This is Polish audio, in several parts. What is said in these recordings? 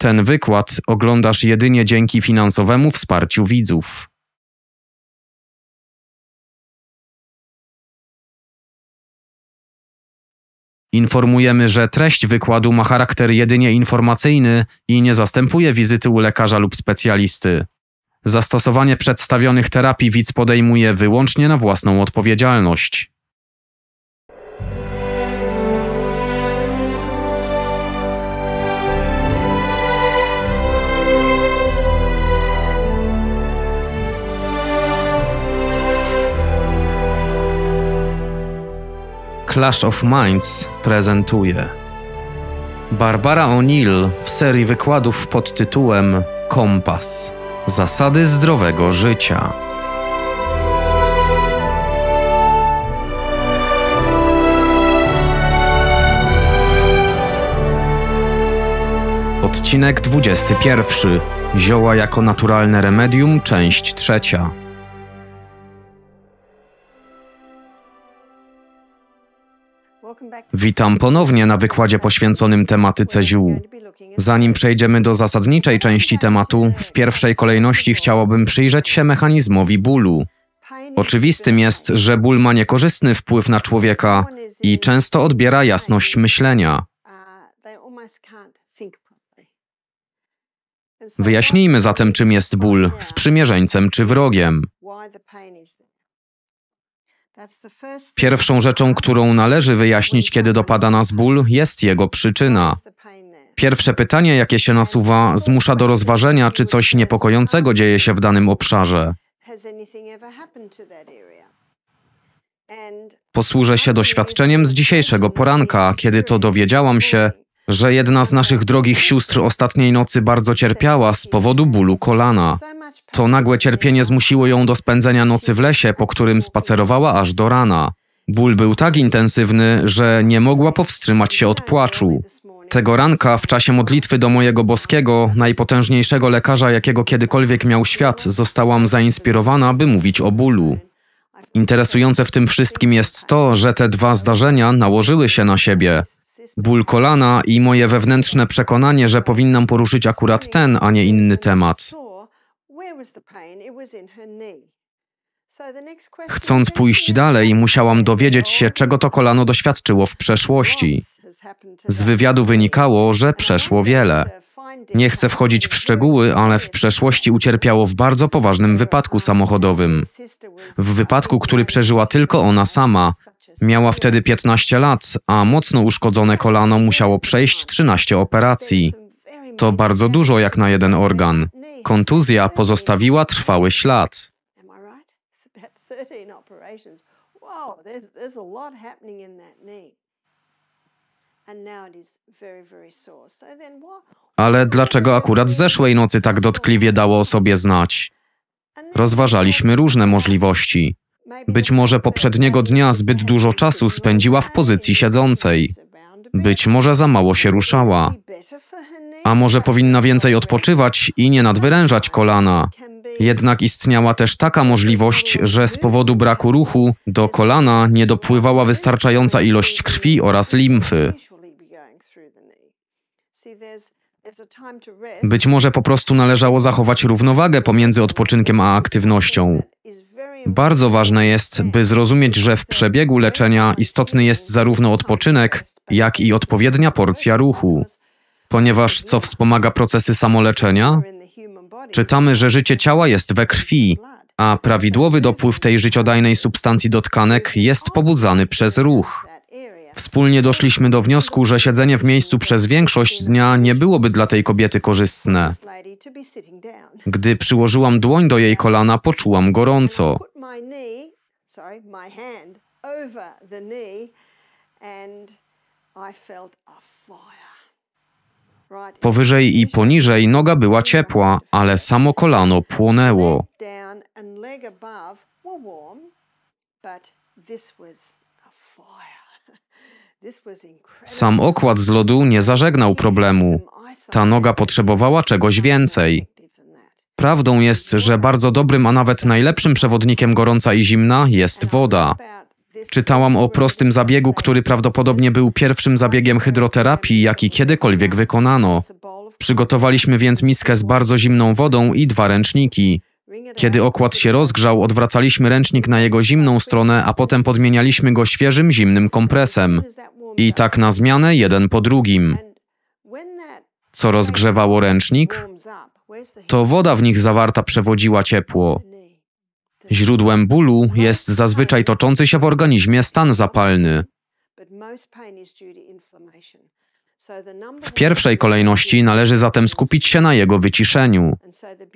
Ten wykład oglądasz jedynie dzięki finansowemu wsparciu widzów. Informujemy, że treść wykładu ma charakter jedynie informacyjny i nie zastępuje wizyty u lekarza lub specjalisty. Zastosowanie przedstawionych terapii widz podejmuje wyłącznie na własną odpowiedzialność. Clash of Minds prezentuje Barbara O'Neill w serii wykładów pod tytułem Kompas Zasady zdrowego życia. Odcinek 21. Zioła jako naturalne remedium, część trzecia. Witam ponownie na wykładzie poświęconym tematyce ziół. Zanim przejdziemy do zasadniczej części tematu, w pierwszej kolejności chciałabym przyjrzeć się mechanizmowi bólu. Oczywistym jest, że ból ma niekorzystny wpływ na człowieka i często odbiera jasność myślenia. Wyjaśnijmy zatem, czym jest ból, sprzymierzeńcem czy wrogiem. Pierwszą rzeczą, którą należy wyjaśnić, kiedy dopada nas ból, jest jego przyczyna. Pierwsze pytanie, jakie się nasuwa, zmusza do rozważenia, czy coś niepokojącego dzieje się w danym obszarze. Posłużę się doświadczeniem z dzisiejszego poranka, kiedy to dowiedziałam się, że jedna z naszych drogich sióstr ostatniej nocy bardzo cierpiała z powodu bólu kolana. To nagłe cierpienie zmusiło ją do spędzenia nocy w lesie, po którym spacerowała aż do rana. Ból był tak intensywny, że nie mogła powstrzymać się od płaczu. Tego ranka w czasie modlitwy do mojego boskiego, najpotężniejszego lekarza, jakiego kiedykolwiek miał świat, zostałam zainspirowana, by mówić o bólu. Interesujące w tym wszystkim jest to, że te dwa zdarzenia nałożyły się na siebie ból kolana i moje wewnętrzne przekonanie, że powinnam poruszyć akurat ten, a nie inny temat. Chcąc pójść dalej, musiałam dowiedzieć się, czego to kolano doświadczyło w przeszłości. Z wywiadu wynikało, że przeszło wiele. Nie chcę wchodzić w szczegóły, ale w przeszłości ucierpiało w bardzo poważnym wypadku samochodowym. W wypadku, który przeżyła tylko ona sama, Miała wtedy 15 lat, a mocno uszkodzone kolano musiało przejść 13 operacji. To bardzo dużo jak na jeden organ. Kontuzja pozostawiła trwały ślad. Ale dlaczego akurat zeszłej nocy tak dotkliwie dało o sobie znać? Rozważaliśmy różne możliwości. Być może poprzedniego dnia zbyt dużo czasu spędziła w pozycji siedzącej. Być może za mało się ruszała. A może powinna więcej odpoczywać i nie nadwyrężać kolana. Jednak istniała też taka możliwość, że z powodu braku ruchu do kolana nie dopływała wystarczająca ilość krwi oraz limfy. Być może po prostu należało zachować równowagę pomiędzy odpoczynkiem a aktywnością. Bardzo ważne jest, by zrozumieć, że w przebiegu leczenia istotny jest zarówno odpoczynek, jak i odpowiednia porcja ruchu. Ponieważ co wspomaga procesy samoleczenia? Czytamy, że życie ciała jest we krwi, a prawidłowy dopływ tej życiodajnej substancji do tkanek jest pobudzany przez ruch. Wspólnie doszliśmy do wniosku, że siedzenie w miejscu przez większość dnia nie byłoby dla tej kobiety korzystne. Gdy przyłożyłam dłoń do jej kolana, poczułam gorąco my knee, sorry, my hand over the knee and I felt a fire. Powyżej i poniżej noga była ciepła, ale samo kolano płonęło. Sam okład z lodu nie zażegnał problemu. Ta noga potrzebowała czegoś więcej. Prawdą jest, że bardzo dobrym, a nawet najlepszym przewodnikiem gorąca i zimna jest woda. Czytałam o prostym zabiegu, który prawdopodobnie był pierwszym zabiegiem hydroterapii, jaki kiedykolwiek wykonano. Przygotowaliśmy więc miskę z bardzo zimną wodą i dwa ręczniki. Kiedy okład się rozgrzał, odwracaliśmy ręcznik na jego zimną stronę, a potem podmienialiśmy go świeżym, zimnym kompresem. I tak na zmianę jeden po drugim. Co rozgrzewało ręcznik? to woda w nich zawarta przewodziła ciepło. Źródłem bólu jest zazwyczaj toczący się w organizmie stan zapalny. W pierwszej kolejności należy zatem skupić się na jego wyciszeniu.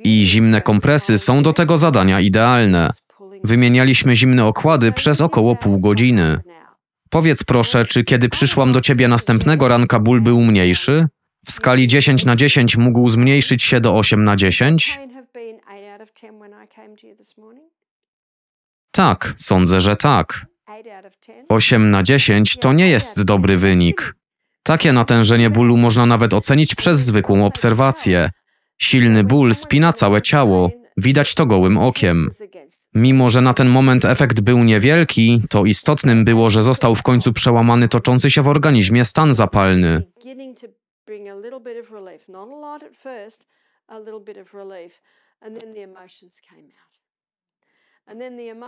I zimne kompresy są do tego zadania idealne. Wymienialiśmy zimne okłady przez około pół godziny. Powiedz proszę, czy kiedy przyszłam do ciebie następnego ranka ból był mniejszy? w skali 10 na 10 mógł zmniejszyć się do 8 na 10? Tak, sądzę, że tak. 8 na 10 to nie jest dobry wynik. Takie natężenie bólu można nawet ocenić przez zwykłą obserwację. Silny ból spina całe ciało, no widać to gołym okiem. Mimo, że na ten moment efekt był niewielki, to istotnym było, że został w końcu przełamany toczący się w organizmie stan zapalny bring a little bit of relief, not a lot at first, a little bit of relief. And then the emotions came out.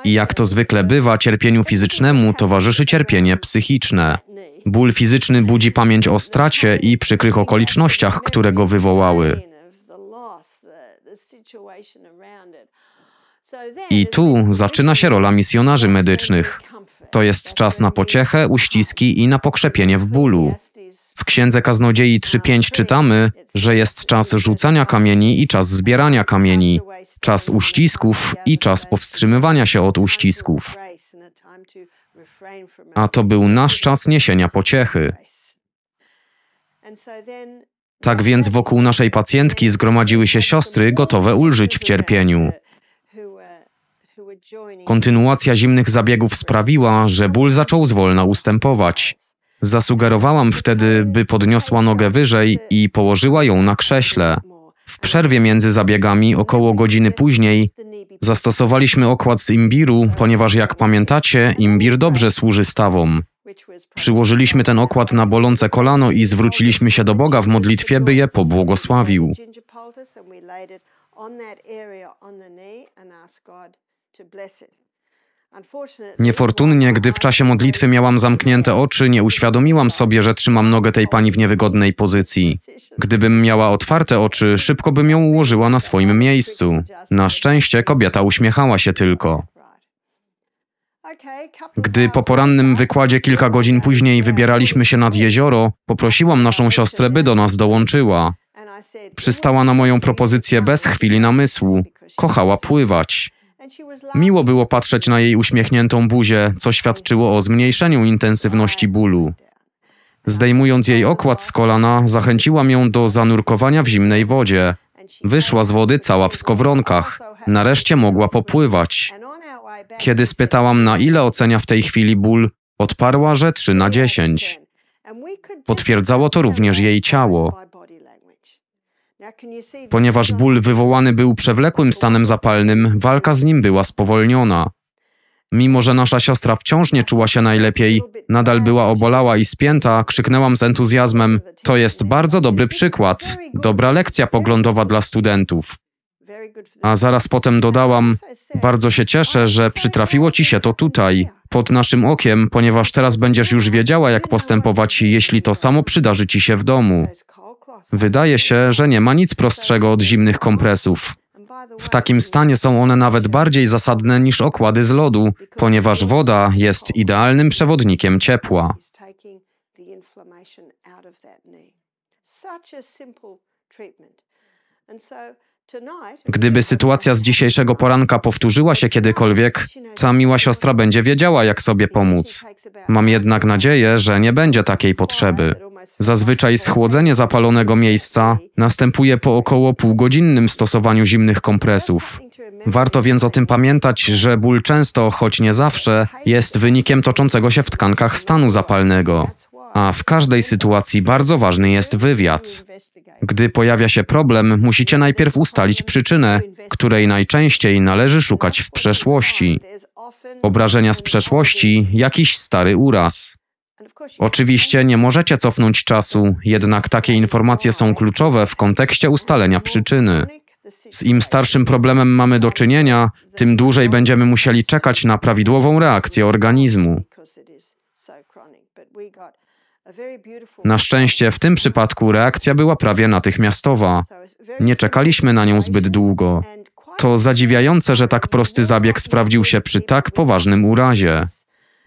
I jak to zwykle bywa, cierpieniu fizycznemu towarzyszy cierpienie psychiczne. Ból fizyczny budzi pamięć o stracie i przykrych okolicznościach, które go wywołały. I tu zaczyna się rola misjonarzy medycznych. To jest czas na pociechę, uściski i na pokrzepienie w bólu. W Księdze Kaznodziei 3.5 czytamy, że jest czas rzucania kamieni i czas zbierania kamieni, czas uścisków i czas powstrzymywania się od uścisków. A to był nasz czas niesienia pociechy. Tak więc wokół naszej pacjentki zgromadziły się siostry gotowe ulżyć w cierpieniu. Kontynuacja zimnych zabiegów sprawiła, że ból zaczął zwolna ustępować. Zasugerowałam wtedy, by podniosła nogę wyżej i położyła ją na krześle. W przerwie między zabiegami, około godziny później, zastosowaliśmy okład z imbiru, ponieważ jak pamiętacie, imbir dobrze służy stawom. Przyłożyliśmy ten okład na bolące kolano i zwróciliśmy się do Boga w modlitwie, by je pobłogosławił. on that area on the knee and ask God to bless it. Niefortunnie, gdy w czasie modlitwy miałam zamknięte oczy, nie uświadomiłam sobie, że trzymam nogę tej pani w niewygodnej pozycji. Gdybym miała otwarte oczy, szybko bym ją ułożyła na swoim miejscu. Na szczęście kobieta uśmiechała się tylko. Gdy po porannym wykładzie kilka godzin później wybieraliśmy się nad jezioro, poprosiłam naszą siostrę, by do nas dołączyła. Przystała na moją propozycję bez chwili namysłu. Kochała pływać. Miło było patrzeć na jej uśmiechniętą buzię, co świadczyło o zmniejszeniu intensywności bólu. Zdejmując jej okład z kolana, zachęciłam ją do zanurkowania w zimnej wodzie. Wyszła z wody cała w skowronkach. Nareszcie mogła popływać. Kiedy spytałam, na ile ocenia w tej chwili ból, odparła, że 3 na 10. Potwierdzało to również jej ciało. Ponieważ ból wywołany był przewlekłym stanem zapalnym, walka z nim była spowolniona. Mimo, że nasza siostra wciąż nie czuła się najlepiej, nadal była obolała i spięta, krzyknęłam z entuzjazmem: To jest bardzo dobry przykład, dobra lekcja poglądowa dla studentów. A zaraz potem dodałam: Bardzo się cieszę, że przytrafiło ci się to tutaj, pod naszym okiem, ponieważ teraz będziesz już wiedziała, jak postępować, jeśli to samo przydarzy ci się w domu. Wydaje się, że nie ma nic prostszego od zimnych kompresów. W takim stanie są one nawet bardziej zasadne niż okłady z lodu, ponieważ woda jest idealnym przewodnikiem ciepła. Gdyby sytuacja z dzisiejszego poranka powtórzyła się kiedykolwiek, ta miła siostra będzie wiedziała, jak sobie pomóc. Mam jednak nadzieję, że nie będzie takiej potrzeby. Zazwyczaj schłodzenie zapalonego miejsca następuje po około półgodzinnym stosowaniu zimnych kompresów. Warto więc o tym pamiętać, że ból często, choć nie zawsze, jest wynikiem toczącego się w tkankach stanu zapalnego. A w każdej sytuacji bardzo ważny jest wywiad. Gdy pojawia się problem, musicie najpierw ustalić przyczynę, której najczęściej należy szukać w przeszłości. Obrażenia z przeszłości, jakiś stary uraz. Oczywiście nie możecie cofnąć czasu, jednak takie informacje są kluczowe w kontekście ustalenia przyczyny. Z im starszym problemem mamy do czynienia, tym dłużej będziemy musieli czekać na prawidłową reakcję organizmu. Na szczęście w tym przypadku reakcja była prawie natychmiastowa. Nie czekaliśmy na nią zbyt długo. To zadziwiające, że tak prosty zabieg sprawdził się przy tak poważnym urazie.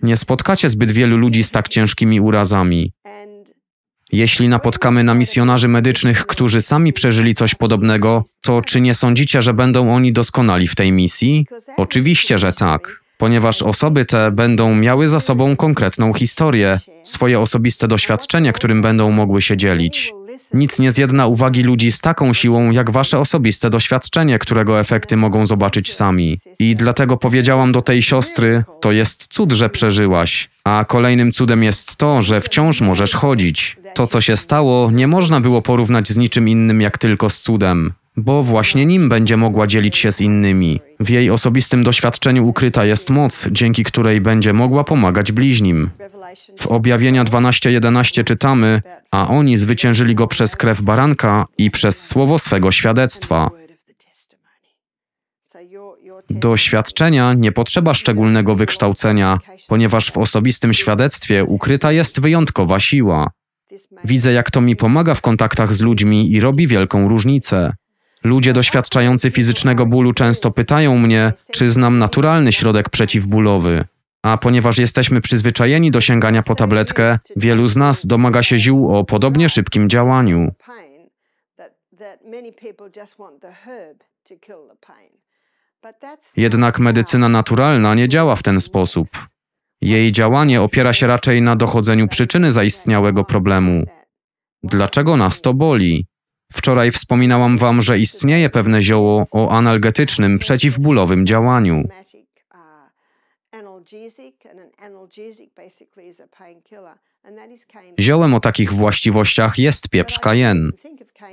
Nie spotkacie zbyt wielu ludzi z tak ciężkimi urazami. Jeśli napotkamy na misjonarzy medycznych, którzy sami przeżyli coś podobnego, to czy nie sądzicie, że będą oni doskonali w tej misji? Oczywiście, że tak, ponieważ osoby te będą miały za sobą konkretną historię, swoje osobiste doświadczenia, którym będą mogły się dzielić. Nic nie zjedna uwagi ludzi z taką siłą, jak wasze osobiste doświadczenie, którego efekty mogą zobaczyć sami. I dlatego powiedziałam do tej siostry: To jest cud, że przeżyłaś. A kolejnym cudem jest to, że wciąż możesz chodzić. To, co się stało, nie można było porównać z niczym innym jak tylko z cudem bo właśnie nim będzie mogła dzielić się z innymi. W jej osobistym doświadczeniu ukryta jest moc, dzięki której będzie mogła pomagać bliźnim. W objawienia 12:11 czytamy: A oni zwyciężyli go przez krew baranka i przez słowo swego świadectwa. Do świadczenia nie potrzeba szczególnego wykształcenia, ponieważ w osobistym świadectwie ukryta jest wyjątkowa siła. Widzę, jak to mi pomaga w kontaktach z ludźmi i robi wielką różnicę. Ludzie doświadczający fizycznego bólu często pytają mnie, czy znam naturalny środek przeciwbólowy. A ponieważ jesteśmy przyzwyczajeni do sięgania po tabletkę, wielu z nas domaga się ziół o podobnie szybkim działaniu. Jednak medycyna naturalna nie działa w ten sposób. Jej działanie opiera się raczej na dochodzeniu przyczyny zaistniałego problemu. Dlaczego nas to boli? Wczoraj wspominałam wam, że istnieje pewne zioło o analgetycznym, przeciwbólowym działaniu. Ziołem o takich właściwościach jest pieprz kajen.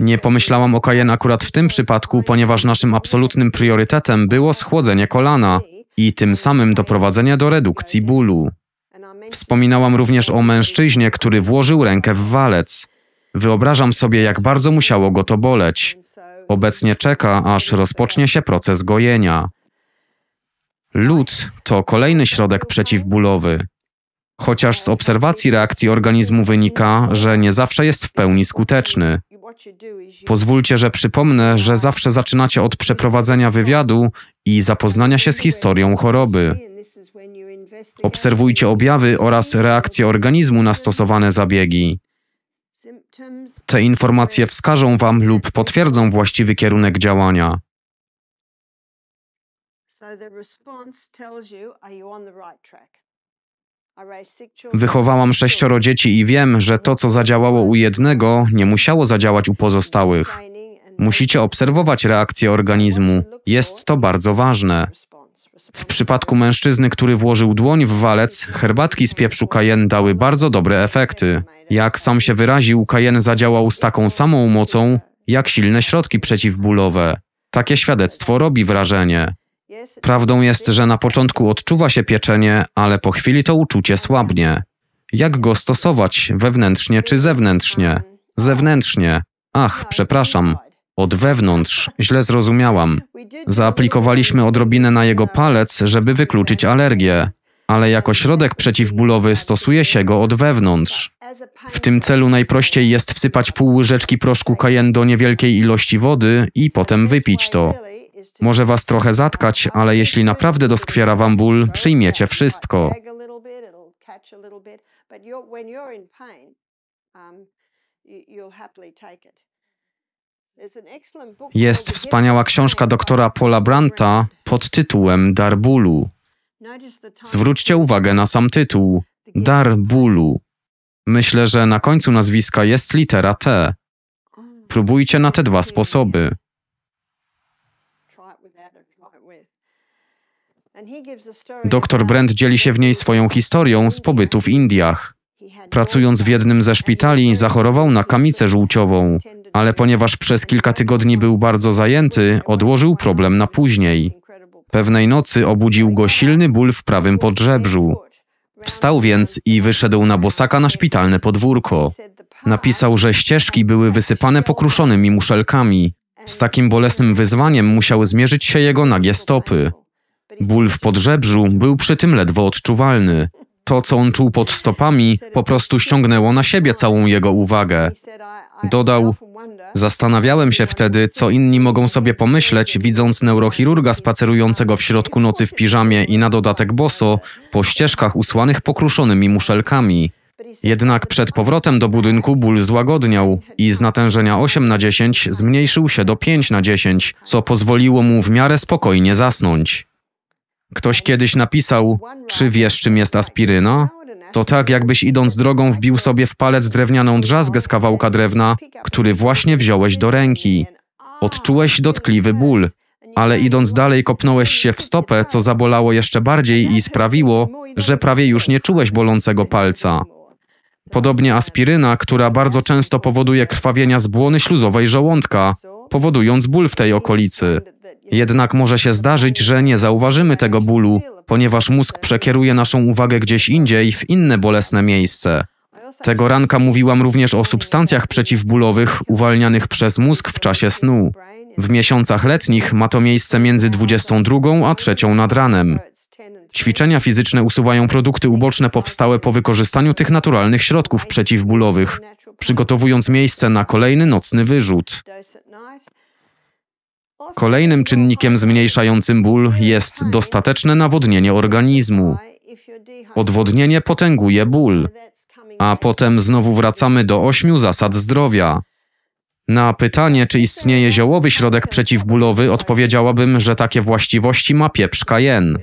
Nie pomyślałam o kajen akurat w tym przypadku, ponieważ naszym absolutnym priorytetem było schłodzenie kolana i tym samym doprowadzenie do redukcji bólu. Wspominałam również o mężczyźnie, który włożył rękę w walec. Wyobrażam sobie, jak bardzo musiało go to boleć. Obecnie czeka, aż rozpocznie się proces gojenia. Lód to kolejny środek przeciwbólowy. Chociaż z obserwacji reakcji organizmu wynika, że nie zawsze jest w pełni skuteczny. Pozwólcie, że przypomnę, że zawsze zaczynacie od przeprowadzenia wywiadu i zapoznania się z historią choroby. Obserwujcie objawy oraz reakcje organizmu na stosowane zabiegi. Te informacje wskażą Wam lub potwierdzą właściwy kierunek działania. Wychowałam sześcioro dzieci i wiem, że to, co zadziałało u jednego, nie musiało zadziałać u pozostałych. Musicie obserwować reakcję organizmu. Jest to bardzo ważne. W przypadku mężczyzny, który włożył dłoń w walec, herbatki z pieprzu kajen dały bardzo dobre efekty. Jak sam się wyraził, kajen zadziałał z taką samą mocą, jak silne środki przeciwbólowe. Takie świadectwo robi wrażenie. Prawdą jest, że na początku odczuwa się pieczenie, ale po chwili to uczucie słabnie. Jak go stosować wewnętrznie czy zewnętrznie? Zewnętrznie. Ach, przepraszam, od wewnątrz źle zrozumiałam. Zaaplikowaliśmy odrobinę na jego palec, żeby wykluczyć alergię, ale jako środek przeciwbólowy stosuje się go od wewnątrz. W tym celu najprościej jest wsypać pół łyżeczki proszku kajen do niewielkiej ilości wody i potem wypić to. Może was trochę zatkać, ale jeśli naprawdę doskwiera wam ból, przyjmiecie wszystko. You'll happily take it. Jest wspaniała książka doktora Paula Branta pod tytułem Dar bólu. Zwróćcie uwagę na sam tytuł Dar bólu. Myślę, że na końcu nazwiska jest litera T. Oh, Próbujcie na te dwa sposoby. Doktor Brent dzieli się w niej swoją historią z pobytu w Indiach. Pracując w jednym ze szpitali, zachorował na kamicę żółciową ale ponieważ przez kilka tygodni był bardzo zajęty, odłożył problem na później. Pewnej nocy obudził go silny ból w prawym podrzebrzu. Wstał więc i wyszedł na bosaka na szpitalne podwórko. Napisał, że ścieżki były wysypane pokruszonymi muszelkami. Z takim bolesnym wyzwaniem musiały zmierzyć się jego nagie stopy. Ból w podrzebrzu był przy tym ledwo odczuwalny. To, co on czuł pod stopami, po prostu ściągnęło na siebie całą jego uwagę. Dodał: Zastanawiałem się wtedy, co inni mogą sobie pomyśleć, widząc neurochirurga spacerującego w środku nocy w piżamie i na dodatek boso po ścieżkach usłanych pokruszonymi muszelkami. Jednak przed powrotem do budynku ból złagodniał i z natężenia 8 na 10 zmniejszył się do 5 na 10, co pozwoliło mu w miarę spokojnie zasnąć. Ktoś kiedyś napisał, czy wiesz czym jest aspiryna? To tak, jakbyś idąc drogą wbił sobie w palec drewnianą drzazgę z kawałka drewna, który właśnie wziąłeś do ręki. Odczułeś dotkliwy ból, ale idąc dalej kopnąłeś się w stopę, co zabolało jeszcze bardziej i sprawiło, że prawie już nie czułeś bolącego palca. Podobnie aspiryna, która bardzo często powoduje krwawienia z błony śluzowej żołądka, powodując ból w tej okolicy. Jednak może się zdarzyć, że nie zauważymy tego bólu, ponieważ mózg przekieruje naszą uwagę gdzieś indziej, w inne bolesne miejsce. Tego ranka mówiłam również o substancjach przeciwbólowych uwalnianych przez mózg w czasie snu. W miesiącach letnich ma to miejsce między 22 a 3 nad ranem. Ćwiczenia fizyczne usuwają produkty uboczne powstałe po wykorzystaniu tych naturalnych środków przeciwbólowych, przygotowując miejsce na kolejny nocny wyrzut. Kolejnym czynnikiem zmniejszającym ból jest dostateczne nawodnienie organizmu. Odwodnienie potęguje ból, a potem znowu wracamy do ośmiu zasad zdrowia. Na pytanie, czy istnieje ziołowy środek przeciwbólowy, odpowiedziałabym, że takie właściwości ma pieprz kajen.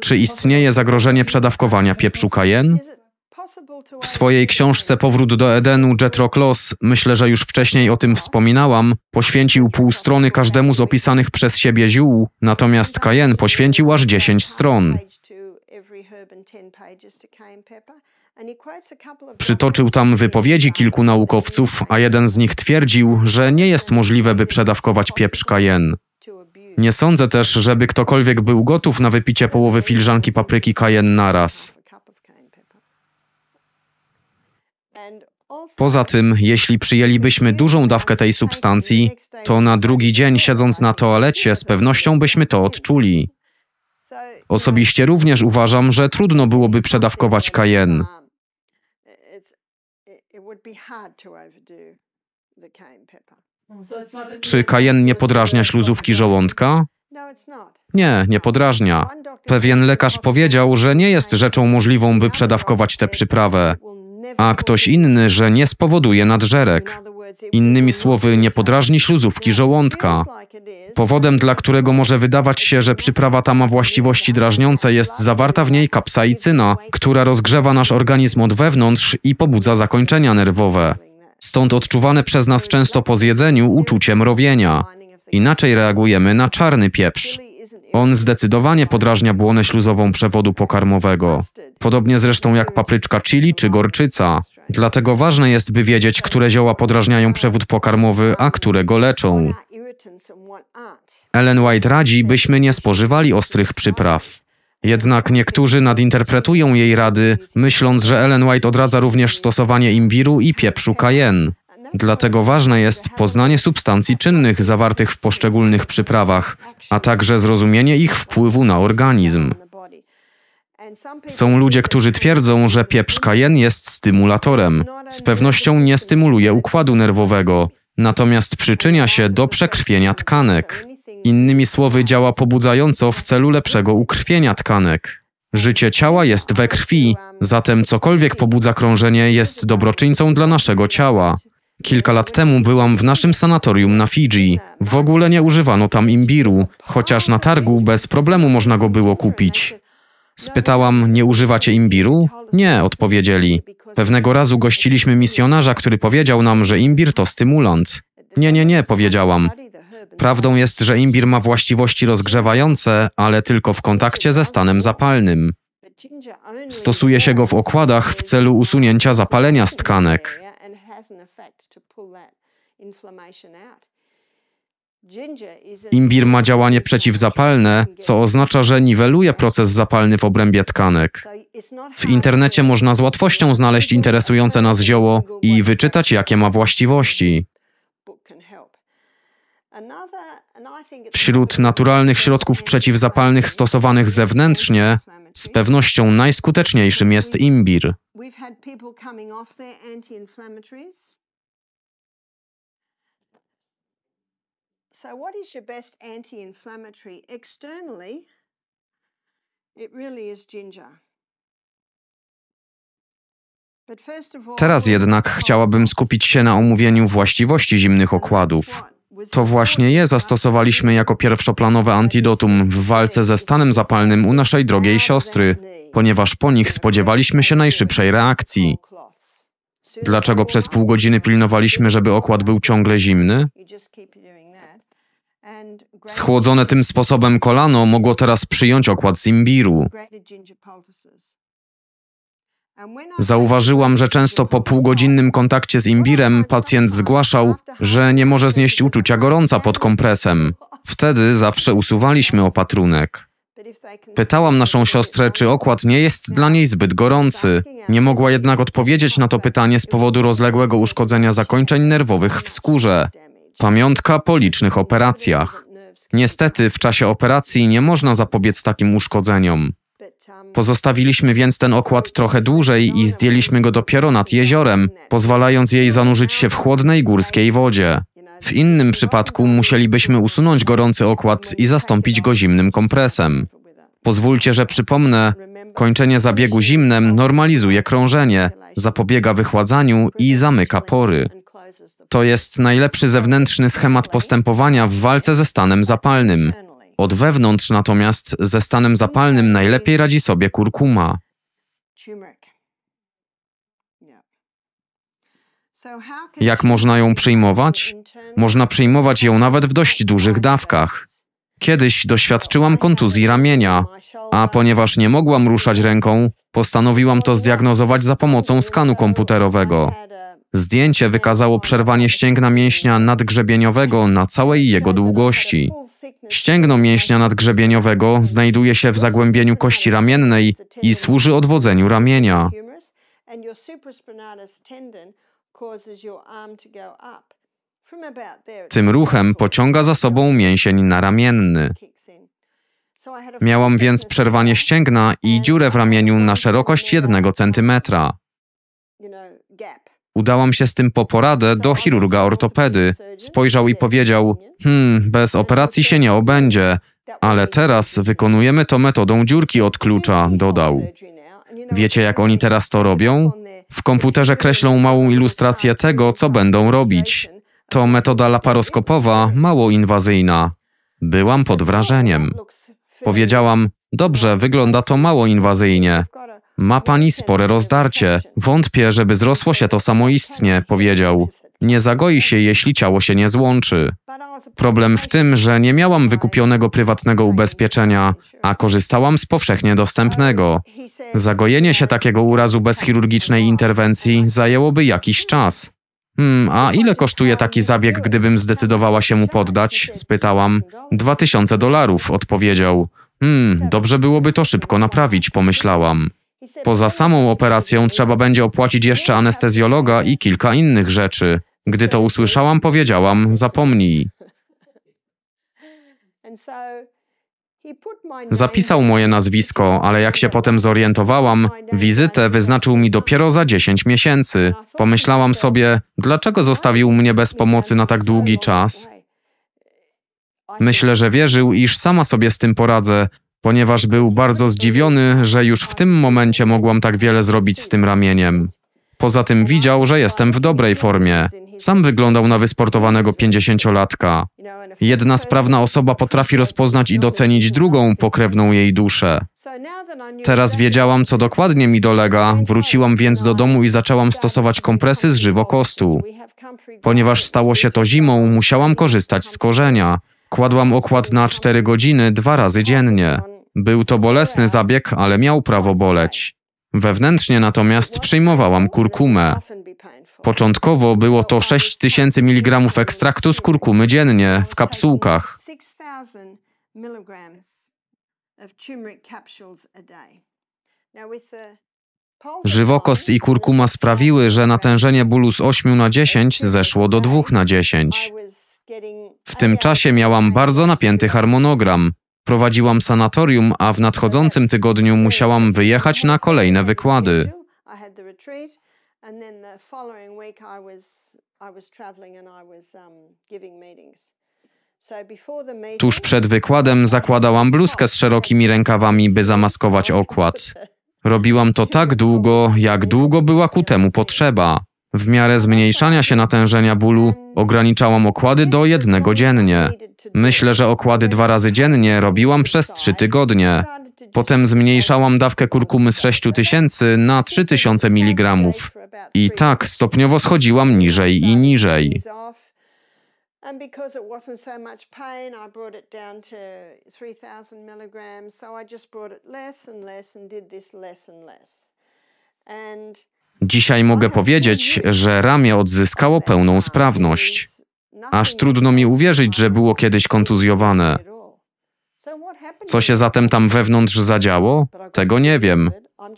Czy istnieje zagrożenie przedawkowania pieprzu kajen? W swojej książce Powrót do Edenu Jetro Kloss, myślę, że już wcześniej o tym wspominałam, poświęcił pół strony każdemu z opisanych przez siebie ziół, natomiast Kajen poświęcił aż 10 stron. Przytoczył tam wypowiedzi kilku naukowców, a jeden z nich twierdził, że nie jest możliwe, by przedawkować pieprz kajen. Nie sądzę też, żeby ktokolwiek był gotów na wypicie połowy filżanki papryki kajen naraz. Poza tym, jeśli przyjęlibyśmy dużą dawkę tej substancji, to na drugi dzień siedząc na toalecie z pewnością byśmy to odczuli. Osobiście również uważam, że trudno byłoby przedawkować kajen. Czy kajen nie podrażnia śluzówki żołądka? Nie, nie podrażnia. Pewien lekarz powiedział, że nie jest rzeczą możliwą, by przedawkować tę przyprawę a ktoś inny, że nie spowoduje nadżerek. Innymi słowy, nie podrażni śluzówki żołądka. Powodem, dla którego może wydawać się, że przyprawa ta ma właściwości drażniące, jest zawarta w niej kapsaicyna, która rozgrzewa nasz organizm od wewnątrz i pobudza zakończenia nerwowe. Stąd odczuwane przez nas często po zjedzeniu uczucie mrowienia. Inaczej reagujemy na czarny pieprz. On zdecydowanie podrażnia błonę śluzową przewodu pokarmowego, podobnie zresztą jak papryczka chili czy gorczyca. Dlatego ważne jest, by wiedzieć, które zioła podrażniają przewód pokarmowy, a które go leczą. Ellen White radzi, byśmy nie spożywali ostrych przypraw. Jednak niektórzy nadinterpretują jej rady, myśląc, że Ellen White odradza również stosowanie imbiru i pieprzu cayenne. Dlatego ważne jest poznanie substancji czynnych zawartych w poszczególnych przyprawach, a także zrozumienie ich wpływu na organizm. Są ludzie, którzy twierdzą, że pieprz kajen jest stymulatorem. Z pewnością nie stymuluje układu nerwowego, natomiast przyczynia się do przekrwienia tkanek. Innymi słowy, działa pobudzająco w celu lepszego ukrwienia tkanek. Życie ciała jest we krwi, zatem cokolwiek pobudza krążenie jest dobroczyńcą dla naszego ciała. Kilka lat temu byłam w naszym sanatorium na Fidżi. W ogóle nie używano tam imbiru, chociaż na targu bez problemu można go było kupić. Spytałam, nie używacie imbiru? Nie, odpowiedzieli. Pewnego razu gościliśmy misjonarza, który powiedział nam, że imbir to stymulant. Nie, nie, nie, powiedziałam. Prawdą jest, że imbir ma właściwości rozgrzewające, ale tylko w kontakcie ze stanem zapalnym. Stosuje się go w okładach w celu usunięcia zapalenia z tkanek to pull that inflammation out. Imbir ma działanie przeciwzapalne, co oznacza, że niweluje proces zapalny w obrębie tkanek. W internecie można z łatwością znaleźć interesujące nas zioło i wyczytać, jakie ma właściwości. Wśród naturalnych środków przeciwzapalnych stosowanych zewnętrznie, z pewnością najskuteczniejszym jest imbir. So what is your best anti-inflammatory? Externally, it really is ginger. Teraz jednak chciałabym skupić się na omówieniu właściwości zimnych okładów. To właśnie je zastosowaliśmy jako pierwszoplanowe antidotum w walce ze stanem zapalnym u naszej drogiej siostry, ponieważ po nich spodziewaliśmy się najszybszej reakcji. Dlaczego przez pół godziny pilnowaliśmy, żeby okład był ciągle zimny? Schłodzone tym sposobem kolano mogło teraz przyjąć okład z imbiru. Zauważyłam, że często po półgodzinnym kontakcie z imbirem pacjent zgłaszał, że nie może znieść uczucia gorąca pod kompresem. Wtedy zawsze usuwaliśmy opatrunek. Pytałam naszą siostrę, czy okład nie jest dla niej zbyt gorący. Nie mogła jednak odpowiedzieć na to pytanie z powodu rozległego uszkodzenia zakończeń nerwowych w skórze. Pamiątka po licznych operacjach. Niestety w czasie operacji nie można zapobiec takim uszkodzeniom. Pozostawiliśmy więc ten okład trochę dłużej i zdjęliśmy go dopiero nad jeziorem, pozwalając jej zanurzyć się w chłodnej górskiej wodzie. W innym przypadku musielibyśmy usunąć gorący okład i zastąpić go zimnym kompresem. Pozwólcie, że przypomnę, kończenie zabiegu zimnem normalizuje krążenie, zapobiega wychładzaniu i zamyka pory to jest najlepszy zewnętrzny schemat postępowania w walce ze stanem zapalnym. Od wewnątrz natomiast ze stanem zapalnym najlepiej radzi sobie kurkuma. Jak można ją przyjmować? Można przyjmować ją nawet w dość dużych dawkach. Kiedyś doświadczyłam kontuzji ramienia, a ponieważ nie mogłam ruszać ręką, postanowiłam to zdiagnozować za pomocą skanu komputerowego. Zdjęcie wykazało przerwanie ścięgna mięśnia nadgrzebieniowego na całej jego długości. Ścięgno mięśnia nadgrzebieniowego znajduje się w zagłębieniu kości ramiennej i służy odwodzeniu ramienia. Tym ruchem pociąga za sobą mięsień naramienny. Miałam więc przerwanie ścięgna i dziurę w ramieniu na szerokość jednego centymetra. Udałam się z tym po poradę do chirurga ortopedy. Spojrzał i powiedział: Hmm, bez operacji się nie obędzie, ale teraz wykonujemy to metodą dziurki od klucza, dodał. Wiecie, jak oni teraz to robią? W komputerze kreślą małą ilustrację tego, co będą robić. To metoda laparoskopowa, mało inwazyjna. Byłam pod wrażeniem. Powiedziałam: Dobrze, wygląda to mało inwazyjnie. Ma pani spore rozdarcie. Wątpię, żeby zrosło się to samoistnie, powiedział. Nie zagoi się, jeśli ciało się nie złączy. Problem w tym, że nie miałam wykupionego prywatnego ubezpieczenia, a korzystałam z powszechnie dostępnego. Zagojenie się takiego urazu bez chirurgicznej interwencji zajęłoby jakiś czas. Hmm, a ile kosztuje taki zabieg, gdybym zdecydowała się mu poddać? spytałam. Dwa tysiące dolarów, odpowiedział. Hmm, dobrze byłoby to szybko naprawić, pomyślałam. Poza samą operacją trzeba będzie opłacić jeszcze anestezjologa i kilka innych rzeczy. Gdy to usłyszałam, powiedziałam: zapomnij. Zapisał moje nazwisko, ale jak się potem zorientowałam, wizytę wyznaczył mi dopiero za 10 miesięcy. Pomyślałam sobie, dlaczego zostawił mnie bez pomocy na tak długi czas? Myślę, że wierzył, iż sama sobie z tym poradzę, ponieważ był bardzo zdziwiony, że już w tym momencie mogłam tak wiele zrobić z tym ramieniem. Poza tym widział, że jestem w dobrej formie. Sam wyglądał na wysportowanego 50-latka. Jedna sprawna osoba potrafi rozpoznać i docenić drugą pokrewną jej duszę. Teraz wiedziałam, co dokładnie mi dolega, wróciłam więc do domu i zaczęłam stosować kompresy z żywokostu. Ponieważ stało się to zimą, musiałam korzystać z korzenia. Kładłam okład na 4 godziny dwa razy dziennie. Był to bolesny zabieg, ale miał prawo boleć. Wewnętrznie natomiast przyjmowałam kurkumę. Początkowo było to 6000 mg ekstraktu z kurkumy dziennie w kapsułkach. Żywokost i kurkuma sprawiły, że natężenie bólu z 8 na 10 zeszło do 2 na 10. W tym czasie miałam bardzo napięty harmonogram. Prowadziłam sanatorium, a w nadchodzącym tygodniu musiałam wyjechać na kolejne wykłady. Tuż przed wykładem zakładałam bluzkę z szerokimi rękawami, by zamaskować okład. Robiłam to tak długo, jak długo była ku temu potrzeba. W miarę zmniejszania się natężenia bólu ograniczałam okłady do jednego dziennie. Myślę, że okłady dwa razy dziennie robiłam przez trzy tygodnie. Potem zmniejszałam dawkę kurkumy z 6000 na 3000 mg. I tak stopniowo schodziłam niżej i niżej. And because it wasn't so much pain, I brought it down to 3000 milligrams. I just brought it less and Dzisiaj mogę powiedzieć, że ramię odzyskało pełną sprawność. Aż trudno mi uwierzyć, że było kiedyś kontuzjowane. Co się zatem tam wewnątrz zadziało? Tego nie wiem.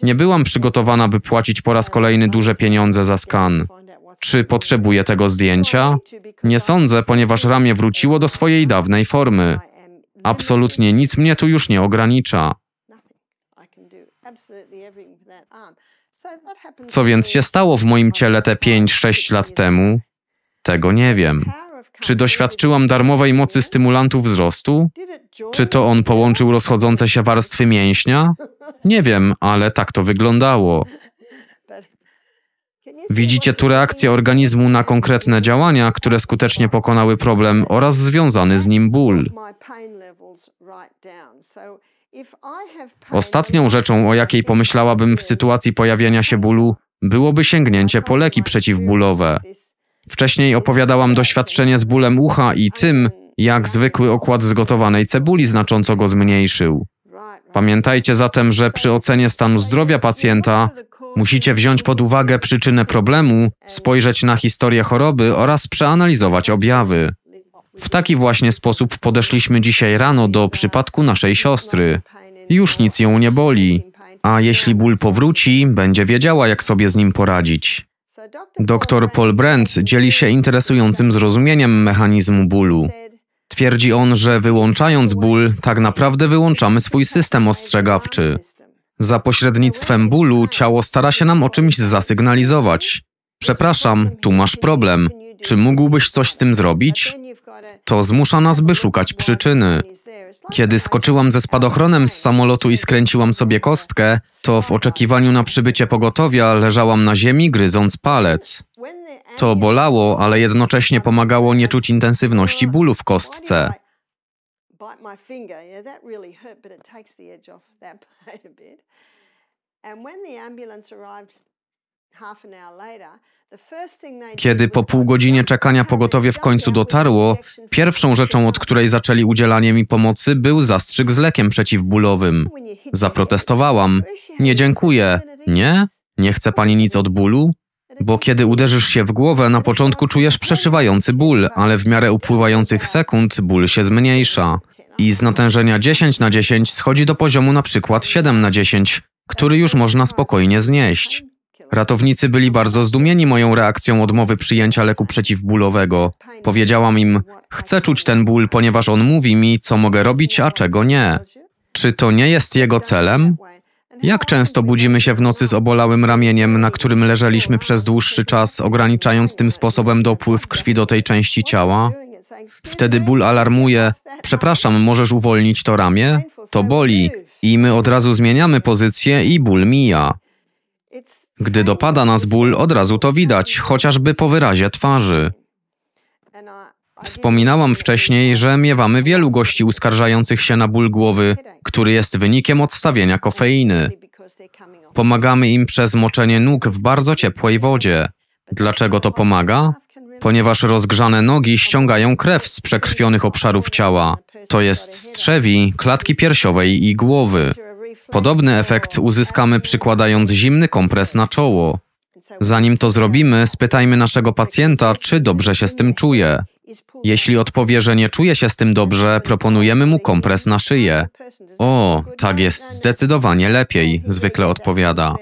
Nie byłam przygotowana, by płacić po raz kolejny duże pieniądze za skan. Czy potrzebuję tego zdjęcia? Nie sądzę, ponieważ ramię wróciło do swojej dawnej formy. Absolutnie nic mnie tu już nie ogranicza. Co więc się stało w moim ciele te 5-6 lat temu? Tego nie wiem. Czy doświadczyłam darmowej mocy stymulantu wzrostu? Czy to on połączył rozchodzące się warstwy mięśnia? Nie wiem, ale tak to wyglądało. Widzicie tu reakcję organizmu na konkretne działania, które skutecznie pokonały problem oraz związany z nim ból. Ostatnią rzeczą, o jakiej pomyślałabym w sytuacji pojawienia się bólu, byłoby sięgnięcie po leki przeciwbólowe. Wcześniej opowiadałam doświadczenie z bólem ucha i tym, jak zwykły okład zgotowanej cebuli znacząco go zmniejszył. Pamiętajcie zatem, że przy ocenie stanu zdrowia pacjenta musicie wziąć pod uwagę przyczynę problemu, spojrzeć na historię choroby oraz przeanalizować objawy. W taki właśnie sposób podeszliśmy dzisiaj rano do przypadku naszej siostry. Już nic ją nie boli, a jeśli ból powróci, będzie wiedziała, jak sobie z nim poradzić. Doktor Paul Brent dzieli się interesującym zrozumieniem mechanizmu bólu. Twierdzi on, że wyłączając ból, tak naprawdę wyłączamy swój system ostrzegawczy. Za pośrednictwem bólu ciało stara się nam o czymś zasygnalizować. Przepraszam, tu masz problem. Czy mógłbyś coś z tym zrobić? To zmusza nas, by szukać przyczyny. Kiedy skoczyłam ze spadochronem z samolotu i skręciłam sobie kostkę, to w oczekiwaniu na przybycie pogotowia leżałam na ziemi, gryząc palec. To bolało, ale jednocześnie pomagało nie czuć intensywności bólu w kostce. Kiedy po pół godzinie czekania pogotowie w końcu dotarło, pierwszą rzeczą, od której zaczęli udzielanie mi pomocy, był zastrzyk z lekiem przeciwbólowym. Zaprotestowałam. Nie dziękuję. Nie? Nie chce pani nic od bólu? Bo kiedy uderzysz się w głowę, na początku czujesz przeszywający ból, ale w miarę upływających sekund ból się zmniejsza. I z natężenia 10 na 10 schodzi do poziomu na przykład 7 na 10, który już można spokojnie znieść. Ratownicy byli bardzo zdumieni moją reakcją odmowy przyjęcia leku przeciwbólowego. Powiedziałam im: Chcę czuć ten ból, ponieważ on mówi mi, co mogę robić, a czego nie. Czy to nie jest jego celem? Jak często budzimy się w nocy z obolałym ramieniem, na którym leżeliśmy przez dłuższy czas, ograniczając tym sposobem dopływ krwi do tej części ciała? Wtedy ból alarmuje: Przepraszam, możesz uwolnić to ramię? To boli. I my od razu zmieniamy pozycję i ból mija. Gdy dopada nas ból, od razu to widać, chociażby po wyrazie twarzy. Wspominałam wcześniej, że miewamy wielu gości uskarżających się na ból głowy, który jest wynikiem odstawienia kofeiny. Pomagamy im przez moczenie nóg w bardzo ciepłej wodzie. Dlaczego to pomaga? Ponieważ rozgrzane nogi ściągają krew z przekrwionych obszarów ciała, to jest strzewi, klatki piersiowej i głowy. Podobny efekt uzyskamy przykładając zimny kompres na czoło. Zanim to zrobimy, spytajmy naszego pacjenta, czy dobrze się z tym czuje. Jeśli odpowie, że nie czuje się z tym dobrze, proponujemy mu kompres na szyję. O, tak jest zdecydowanie lepiej, zwykle odpowiada.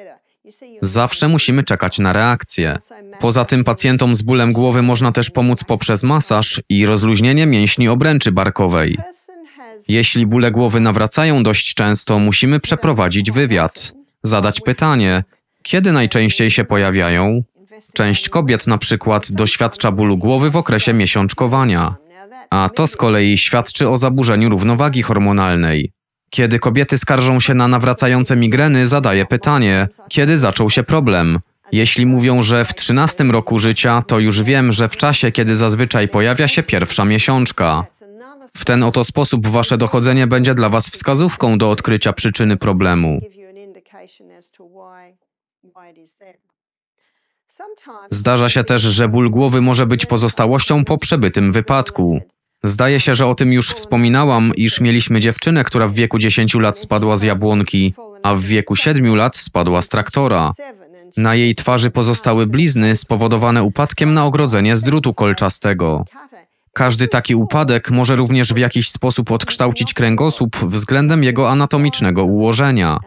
Zawsze musimy czekać na reakcję. Poza tym pacjentom z bólem głowy można też pomóc poprzez masaż i rozluźnienie mięśni obręczy barkowej. Jeśli bóle głowy nawracają dość często, musimy przeprowadzić wywiad, zadać pytanie, kiedy najczęściej się pojawiają. Część kobiet na przykład doświadcza bólu głowy w okresie miesiączkowania, a to z kolei świadczy o zaburzeniu równowagi hormonalnej. Kiedy kobiety skarżą się na nawracające migreny, zadaję pytanie, kiedy zaczął się problem. Jeśli mówią, że w 13 roku życia, to już wiem, że w czasie, kiedy zazwyczaj pojawia się pierwsza miesiączka. W ten oto sposób wasze dochodzenie będzie dla was wskazówką do odkrycia przyczyny problemu. Zdarza się też, że ból głowy może być pozostałością po przebytym wypadku. Zdaje się, że o tym już wspominałam, iż mieliśmy dziewczynę, która w wieku 10 lat spadła z jabłonki, a w wieku 7 lat spadła z traktora. Na jej twarzy pozostały blizny spowodowane upadkiem na ogrodzenie z drutu kolczastego. Każdy taki upadek może również w jakiś sposób odkształcić kręgosłup względem jego anatomicznego ułożenia.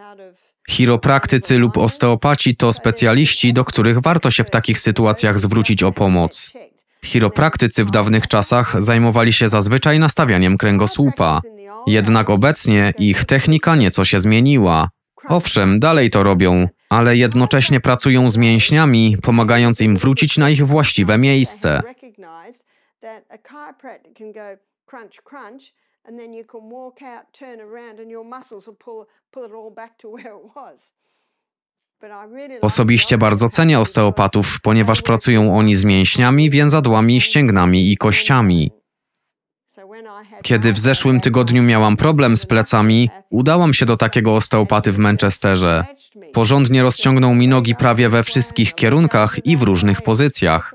Chiropraktycy lub osteopaci to specjaliści, do których warto się w takich sytuacjach zwrócić o pomoc. Chiropraktycy w dawnych czasach zajmowali się zazwyczaj nastawianiem kręgosłupa. Jednak obecnie ich technika nieco się zmieniła. Owszem, dalej to robią, ale jednocześnie pracują z mięśniami, pomagając im wrócić na ich właściwe miejsce that a chiropractor can go crunch, crunch, and then you can walk out, turn around, and your muscles will pull, pull it all back to where it was. Osobiście bardzo cenię osteopatów, ponieważ pracują oni z mięśniami, więzadłami, ścięgnami i kościami. Kiedy w zeszłym tygodniu miałam problem z plecami, udałam się do takiego osteopaty w Manchesterze. Porządnie rozciągnął mi nogi prawie we wszystkich kierunkach i w różnych pozycjach.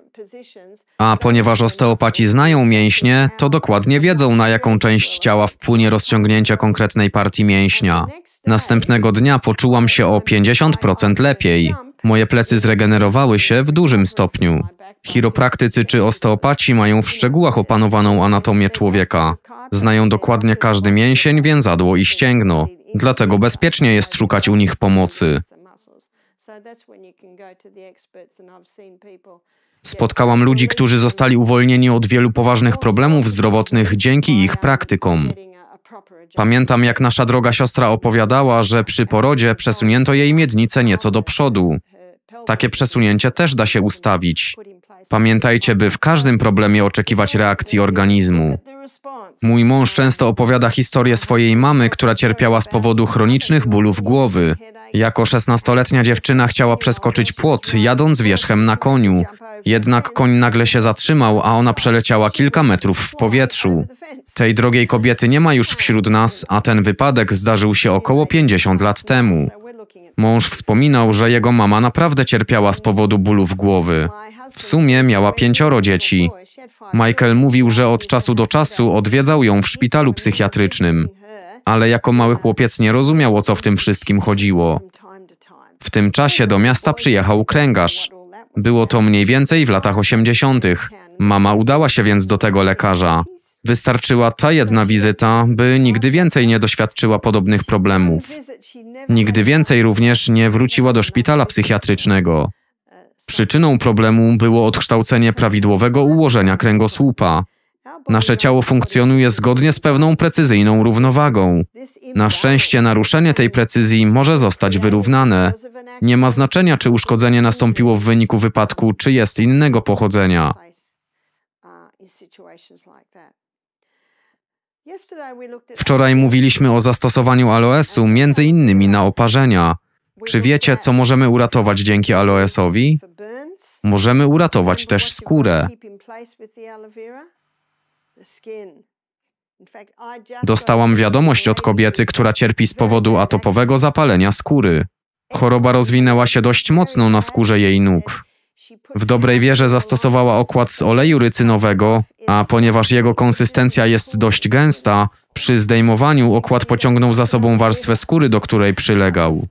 A ponieważ osteopaci znają mięśnie, to dokładnie wiedzą, na jaką część ciała wpłynie rozciągnięcia konkretnej partii mięśnia. Następnego dnia poczułam się o 50% lepiej. Moje plecy zregenerowały się w dużym stopniu. Chiropraktycy czy osteopaci mają w szczegółach opanowaną anatomię człowieka. Znają dokładnie każdy mięsień, więzadło i ścięgno. Dlatego bezpiecznie jest szukać u nich pomocy. So that's when you can go to the experts, and I've seen people Spotkałam ludzi, którzy zostali uwolnieni od wielu poważnych problemów zdrowotnych dzięki ich praktykom. Pamiętam, jak nasza droga siostra opowiadała, że przy porodzie przesunięto jej miednicę nieco do przodu. Takie przesunięcie też da się ustawić. Pamiętajcie, by w każdym problemie oczekiwać reakcji organizmu. Mój mąż często opowiada historię swojej mamy, która cierpiała z powodu chronicznych bólów głowy. Jako szesnastoletnia dziewczyna chciała przeskoczyć płot, jadąc wierzchem na koniu. Jednak koń nagle się zatrzymał, a ona przeleciała kilka metrów w powietrzu. Tej drogiej kobiety nie ma już wśród nas, a ten wypadek zdarzył się około 50 lat temu. Mąż wspominał, że jego mama naprawdę cierpiała z powodu bólów głowy. W sumie miała pięcioro dzieci. Michael mówił, że od czasu do czasu odwiedzał ją w szpitalu psychiatrycznym, ale jako mały chłopiec nie rozumiał, o co w tym wszystkim chodziło. W tym czasie do miasta przyjechał kręgarz. Było to mniej więcej w latach 80. Mama udała się więc do tego lekarza. Wystarczyła ta jedna wizyta, by nigdy więcej nie doświadczyła podobnych problemów. Nigdy więcej również nie wróciła do szpitala psychiatrycznego. Przyczyną problemu było odkształcenie prawidłowego ułożenia kręgosłupa. Nasze ciało funkcjonuje zgodnie z pewną precyzyjną równowagą. Na szczęście naruszenie tej precyzji może zostać wyrównane. Nie ma znaczenia, czy uszkodzenie nastąpiło w wyniku wypadku, czy jest innego pochodzenia. Uh, Wczoraj mówiliśmy o zastosowaniu aloesu, między innymi na oparzenia. Czy wiecie, co możemy uratować dzięki aloesowi? Możemy uratować też skórę. Dostałam wiadomość od kobiety, która cierpi z powodu atopowego zapalenia skóry. Choroba rozwinęła się dość mocno na skórze jej nóg. W dobrej wierze zastosowała okład z oleju rycynowego, a ponieważ jego konsystencja jest dość gęsta, przy zdejmowaniu okład pociągnął za sobą warstwę skóry, do której przylegał.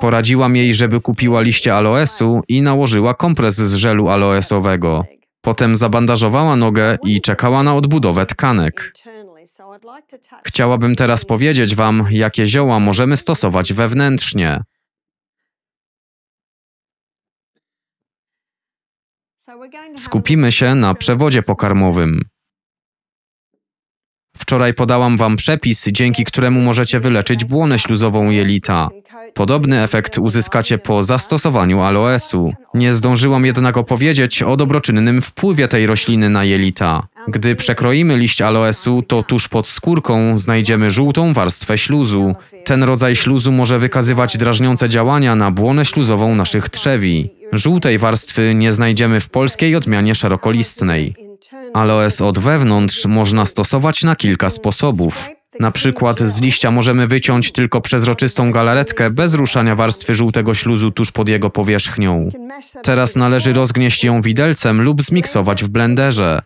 Poradziłam jej, żeby kupiła liście aloesu i nałożyła kompres z żelu aloesowego. Potem zabandażowała nogę i czekała na odbudowę tkanek. Chciałabym teraz powiedzieć Wam, jakie zioła możemy stosować wewnętrznie. Skupimy się na przewodzie pokarmowym. Wczoraj podałam Wam przepis, dzięki któremu możecie wyleczyć błonę śluzową jelita. Podobny efekt uzyskacie po zastosowaniu aloesu. Nie zdążyłam jednak opowiedzieć o dobroczynnym wpływie tej rośliny na jelita. Gdy przekroimy liść aloesu, to tuż pod skórką znajdziemy żółtą warstwę śluzu. Ten rodzaj śluzu może wykazywać drażniące działania na błonę śluzową naszych trzewi. Żółtej warstwy nie znajdziemy w polskiej odmianie szerokolistnej. Aloes od wewnątrz można stosować na kilka sposobów. Na przykład z liścia możemy wyciąć tylko przezroczystą galaretkę bez ruszania warstwy żółtego śluzu tuż pod jego powierzchnią. Teraz należy rozgnieść ją widelcem lub zmiksować w blenderze.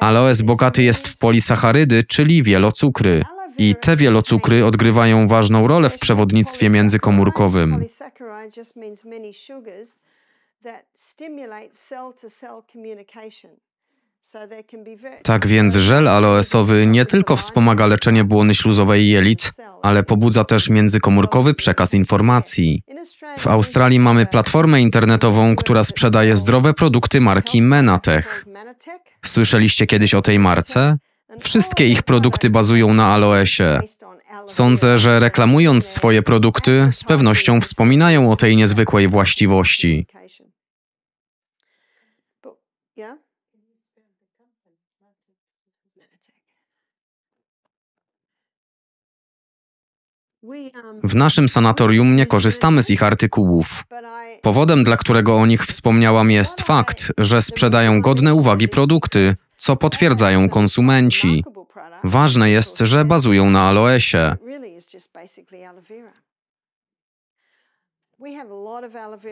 Aloes bogaty jest w polisacharydy, czyli wielocukry i te wielocukry odgrywają ważną rolę w przewodnictwie międzykomórkowym. Tak więc żel aloesowy nie tylko wspomaga leczenie błony śluzowej jelit, ale pobudza też międzykomórkowy przekaz informacji. W Australii mamy platformę internetową, która sprzedaje zdrowe produkty marki Menatech. Słyszeliście kiedyś o tej marce? Wszystkie ich produkty bazują na aloesie. Sądzę, że reklamując swoje produkty, z pewnością wspominają o tej niezwykłej właściwości. W naszym sanatorium nie korzystamy z ich artykułów, Powodem, dla którego o nich wspomniałam, jest fakt, że sprzedają godne uwagi produkty, co potwierdzają konsumenci. Ważne jest, że bazują na aloesie.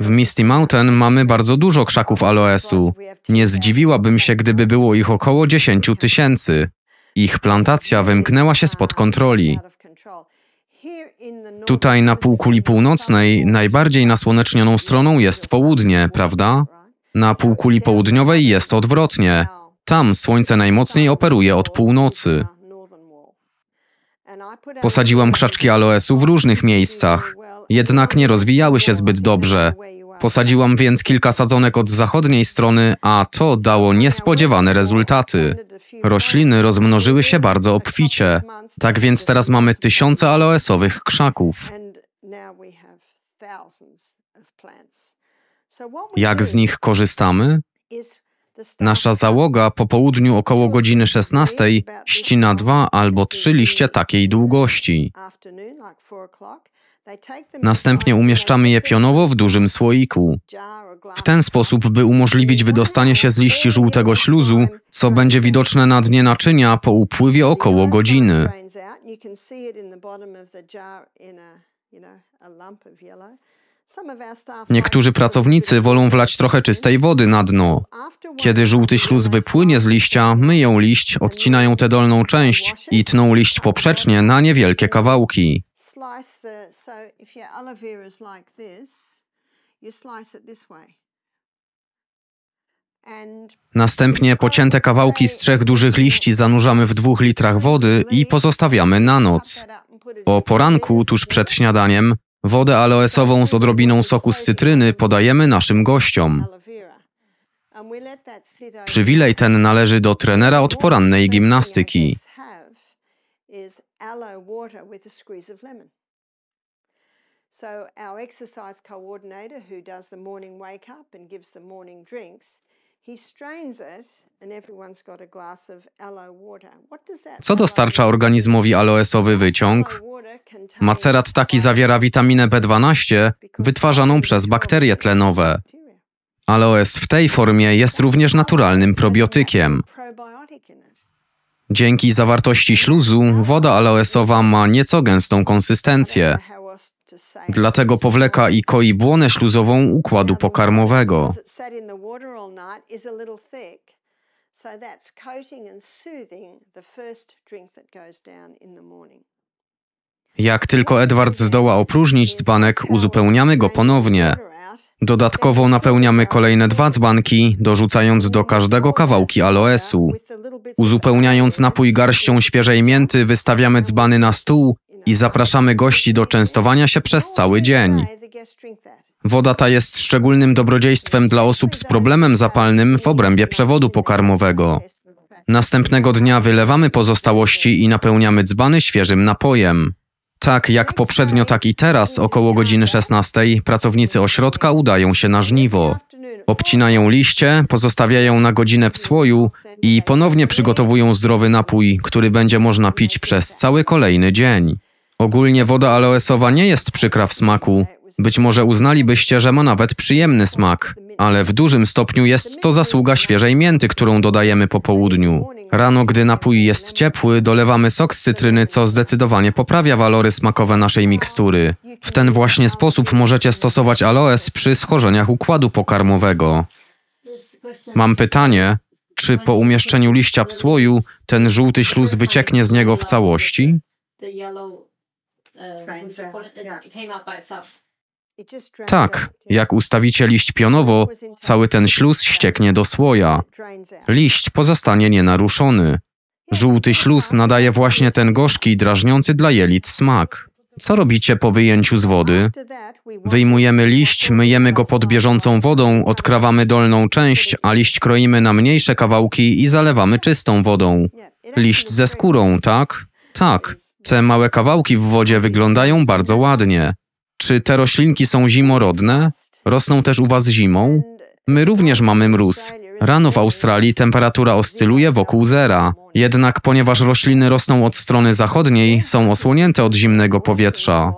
W Misty Mountain mamy bardzo dużo krzaków aloesu. Nie zdziwiłabym się, gdyby było ich około 10 tysięcy. Ich plantacja wymknęła się spod kontroli. Tutaj na półkuli północnej najbardziej nasłonecznioną stroną jest południe, prawda? Na półkuli południowej jest odwrotnie. Tam słońce najmocniej operuje od północy. Posadziłam krzaczki aloesu w różnych miejscach, jednak nie rozwijały się zbyt dobrze, Posadziłam więc kilka sadzonek od zachodniej strony, a to dało niespodziewane rezultaty. Rośliny rozmnożyły się bardzo obficie. Tak więc teraz mamy tysiące aloesowych krzaków. Jak z nich korzystamy? Nasza załoga po południu około godziny 16 ścina dwa albo trzy liście takiej długości. Następnie umieszczamy je pionowo w dużym słoiku. W ten sposób, by umożliwić wydostanie się z liści żółtego śluzu, co będzie widoczne na dnie naczynia po upływie około godziny. Niektórzy pracownicy wolą wlać trochę czystej wody na dno. Kiedy żółty śluz wypłynie z liścia, myją liść, odcinają tę dolną część i tną liść poprzecznie na niewielkie kawałki slice the, so if your aloe vera is like this, you slice it this way. Następnie pocięte kawałki z trzech dużych liści zanurzamy w dwóch litrach wody i pozostawiamy na noc. O poranku, tuż przed śniadaniem, wodę aloesową z odrobiną soku z cytryny podajemy naszym gościom. Przywilej ten należy do trenera od porannej gimnastyki aloe water with a squeeze of lemon. So our exercise coordinator who does the morning wake up and gives the morning drinks, Co dostarcza organizmowi aloesowy wyciąg? Macerat taki zawiera witaminę B12 wytwarzaną przez bakterie tlenowe. Aloes w tej formie jest również naturalnym probiotykiem. Dzięki zawartości śluzu woda aloesowa ma nieco gęstą konsystencję. Dlatego powleka i koi błonę śluzową układu pokarmowego. Jak tylko Edward zdoła opróżnić dzbanek, uzupełniamy go ponownie. Dodatkowo napełniamy kolejne dwa dzbanki, dorzucając do każdego kawałki aloesu. Uzupełniając napój garścią świeżej mięty, wystawiamy dzbany na stół i zapraszamy gości do częstowania się przez cały dzień. Woda ta jest szczególnym dobrodziejstwem dla osób z problemem zapalnym w obrębie przewodu pokarmowego. Następnego dnia wylewamy pozostałości i napełniamy dzbany świeżym napojem. Tak jak poprzednio, tak i teraz, około godziny 16, pracownicy ośrodka udają się na żniwo. Obcinają liście, pozostawiają na godzinę w słoju i ponownie przygotowują zdrowy napój, który będzie można pić przez cały kolejny dzień. Ogólnie woda aloesowa nie jest przykra w smaku. Być może uznalibyście, że ma nawet przyjemny smak ale w dużym stopniu jest to zasługa świeżej mięty, którą dodajemy po południu. Rano, gdy napój jest ciepły, dolewamy sok z cytryny, co zdecydowanie poprawia walory smakowe naszej mikstury. W ten właśnie sposób możecie stosować aloes przy schorzeniach układu pokarmowego. Mam pytanie, czy po umieszczeniu liścia w słoju ten żółty śluz wycieknie z niego w całości? Uh, tak, jak ustawicie liść pionowo, cały ten śluz ścieknie do słoja. Liść pozostanie nienaruszony. Żółty śluz nadaje właśnie ten gorzki, drażniący dla jelit smak. Co robicie po wyjęciu z wody? Wyjmujemy liść, myjemy go pod bieżącą wodą, odkrawamy dolną część, a liść kroimy na mniejsze kawałki i zalewamy czystą wodą. Liść ze skórą, tak? Tak. Te małe kawałki w wodzie wyglądają bardzo ładnie. Czy te roślinki są zimorodne? Rosną też u Was zimą? My również mamy mróz. Rano w Australii temperatura oscyluje wokół zera. Jednak ponieważ rośliny rosną od strony zachodniej, są osłonięte od zimnego powietrza.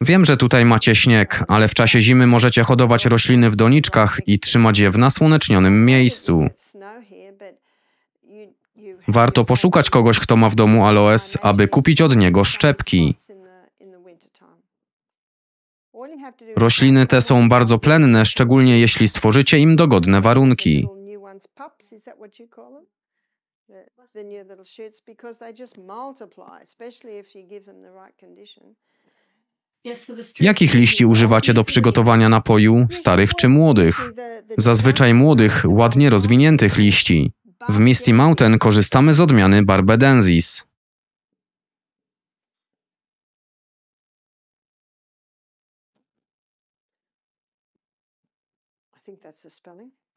Wiem, że tutaj macie śnieg, ale w czasie zimy możecie hodować rośliny w doniczkach i trzymać je w nasłonecznionym miejscu. Warto poszukać kogoś, kto ma w domu aloes, aby kupić od niego szczepki. Rośliny te są bardzo plenne, szczególnie jeśli stworzycie im dogodne warunki. Jakich liści używacie do przygotowania napoju, starych czy młodych? Zazwyczaj młodych, ładnie rozwiniętych liści. W Misty Mountain korzystamy z odmiany Barbadensis.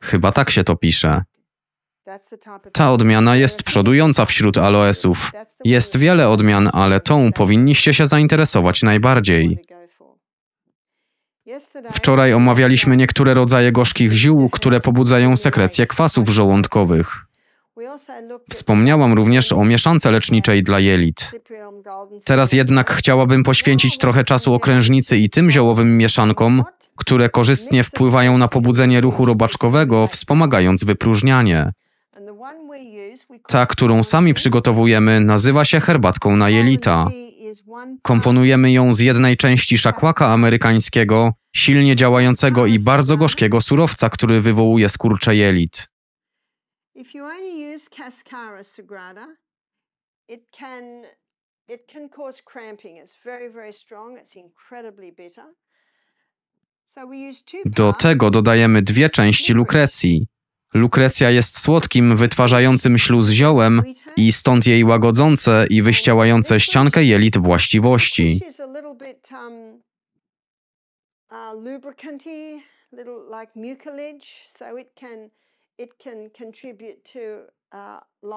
Chyba tak się to pisze. Ta odmiana jest przodująca wśród aloesów. Jest wiele odmian, ale tą powinniście się zainteresować najbardziej. Wczoraj omawialiśmy niektóre rodzaje gorzkich ziół, które pobudzają sekrecję kwasów żołądkowych. Wspomniałam również o mieszance leczniczej dla jelit. Teraz jednak chciałabym poświęcić trochę czasu okrężnicy i tym ziołowym mieszankom, które korzystnie wpływają na pobudzenie ruchu robaczkowego, wspomagając wypróżnianie. Ta, którą sami przygotowujemy, nazywa się herbatką na jelita. Komponujemy ją z jednej części szakłaka amerykańskiego, silnie działającego i bardzo gorzkiego surowca, który wywołuje skurcze jelit. If you only use Cascara sagrada, it can, it can cause cramping. It's very, very strong. It's incredibly bitter. Do tego dodajemy dwie części lukrecji. Lukrecja jest słodkim, wytwarzającym śluz ziołem i stąd jej łagodzące i wyściałające ściankę jelit właściwości. Um, uh, Lubricant, little like mucilage, so it can it can contribute to uh,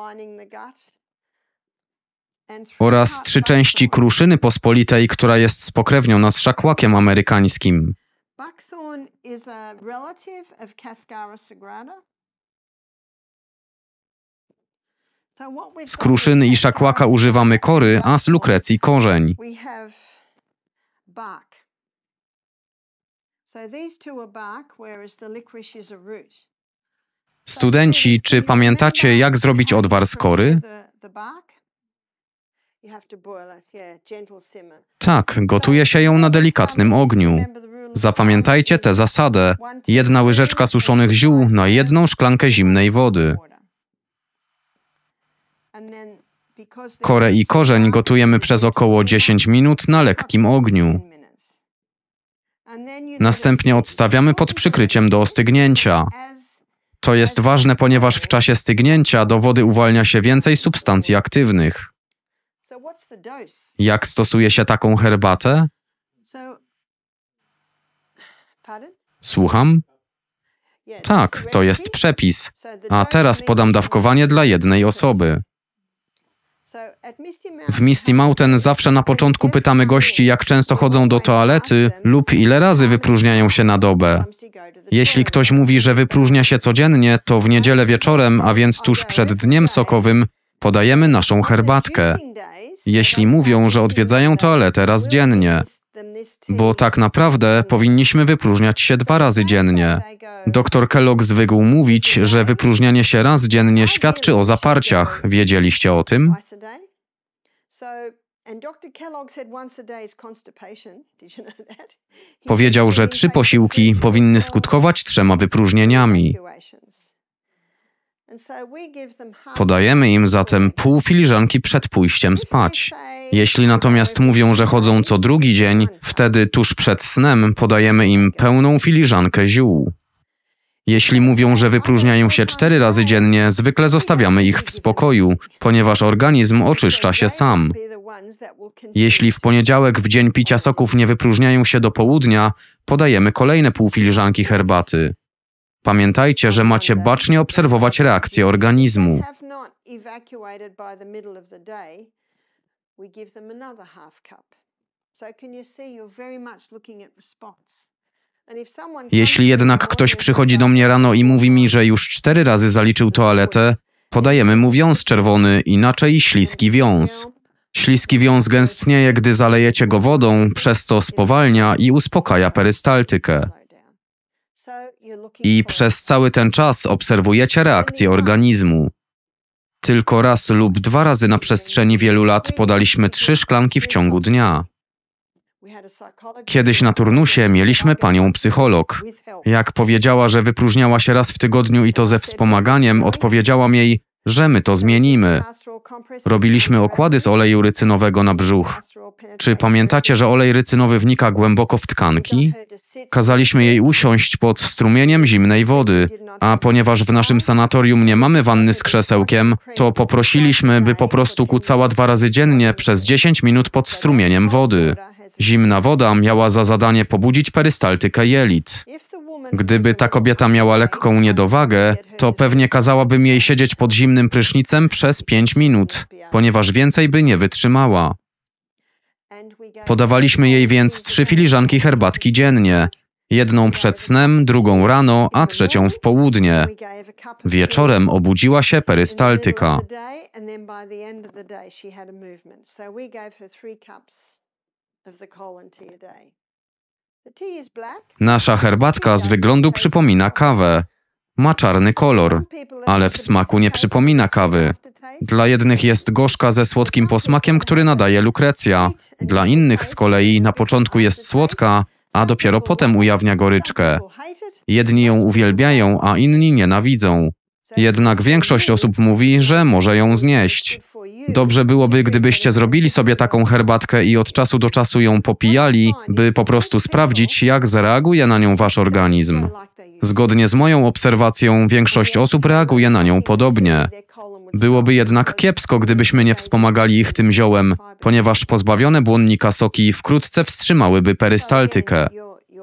oraz trzy części kruszyny pospolitej, która jest spokrewniona z szakłakiem amerykańskim. Z kruszyny i szakłaka używamy kory, a z lukrecji korzeń. So these two are bark, whereas the licorice is a root. Studenci, czy pamiętacie, jak zrobić odwar z kory? Tak, gotuje się ją na delikatnym ogniu. Zapamiętajcie tę zasadę. Jedna łyżeczka suszonych ziół na jedną szklankę zimnej wody. Korę i korzeń gotujemy przez około 10 minut na lekkim ogniu. Następnie odstawiamy pod przykryciem do ostygnięcia. To jest ważne, ponieważ w czasie stygnięcia do wody uwalnia się więcej substancji aktywnych. Jak stosuje się taką herbatę? Słucham? Tak, to jest przepis. A teraz podam dawkowanie dla jednej osoby. W Misty Mountain zawsze na początku pytamy gości, jak często chodzą do toalety lub ile razy wypróżniają się na dobę. Jeśli ktoś mówi, że wypróżnia się codziennie, to w niedzielę wieczorem, a więc tuż przed dniem sokowym, podajemy naszą herbatkę. Jeśli mówią, że odwiedzają toaletę raz dziennie, bo tak naprawdę powinniśmy wypróżniać się dwa razy dziennie. Doktor Kellogg zwykł mówić, że wypróżnianie się raz dziennie świadczy o zaparciach. Wiedzieliście o tym? Powiedział, że trzy posiłki powinny skutkować trzema wypróżnieniami. Podajemy im zatem pół filiżanki przed pójściem spać. Jeśli natomiast mówią, że chodzą co drugi dzień, wtedy tuż przed snem podajemy im pełną filiżankę ziół. Jeśli mówią, że wypróżniają się cztery razy dziennie, zwykle zostawiamy ich w spokoju, ponieważ organizm oczyszcza się sam. Jeśli w poniedziałek w dzień picia soków nie wypróżniają się do południa, podajemy kolejne pół filiżanki herbaty. Pamiętajcie, że macie bacznie obserwować reakcję organizmu. Jeśli jednak ktoś przychodzi do mnie rano i mówi mi, że już cztery razy zaliczył toaletę, podajemy mu wiąz czerwony, inaczej śliski wiąz. Śliski wiąz gęstnieje, gdy zalejecie go wodą, przez to spowalnia i uspokaja perystaltykę i przez cały ten czas obserwujecie reakcję organizmu. Tylko raz lub dwa razy na przestrzeni wielu lat podaliśmy trzy szklanki w ciągu dnia. Kiedyś na turnusie mieliśmy panią psycholog. Jak powiedziała, że wypróżniała się raz w tygodniu i to ze wspomaganiem, odpowiedziałam jej: że my to zmienimy. Robiliśmy okłady z oleju rycynowego na brzuch. Czy pamiętacie, że olej rycynowy wnika głęboko w tkanki? Kazaliśmy jej usiąść pod strumieniem zimnej wody, a ponieważ w naszym sanatorium nie mamy wanny z krzesełkiem, to poprosiliśmy, by po prostu kucała dwa razy dziennie przez 10 minut pod strumieniem wody. Zimna woda miała za zadanie pobudzić perystaltykę jelit. Gdyby ta kobieta miała lekką niedowagę, to pewnie kazałabym jej siedzieć pod zimnym prysznicem przez pięć minut, ponieważ więcej by nie wytrzymała. Podawaliśmy jej więc trzy filiżanki herbatki dziennie. Jedną przed snem, drugą rano, a trzecią w południe. Wieczorem obudziła się perystaltyka. Nasza herbatka z wyglądu przypomina kawę. Ma czarny kolor, ale w smaku nie przypomina kawy. Dla jednych jest gorzka ze słodkim posmakiem, który nadaje lukrecja. Dla innych z kolei na początku jest słodka, a dopiero potem ujawnia goryczkę. Jedni ją uwielbiają, a inni nienawidzą. Jednak większość osób mówi, że może ją znieść. Dobrze byłoby, gdybyście zrobili sobie taką herbatkę i od czasu do czasu ją popijali, by po prostu sprawdzić, jak zareaguje na nią wasz organizm. Zgodnie z moją obserwacją, większość osób reaguje na nią podobnie. Byłoby jednak kiepsko, gdybyśmy nie wspomagali ich tym ziołem, ponieważ pozbawione błonnika soki wkrótce wstrzymałyby perystaltykę.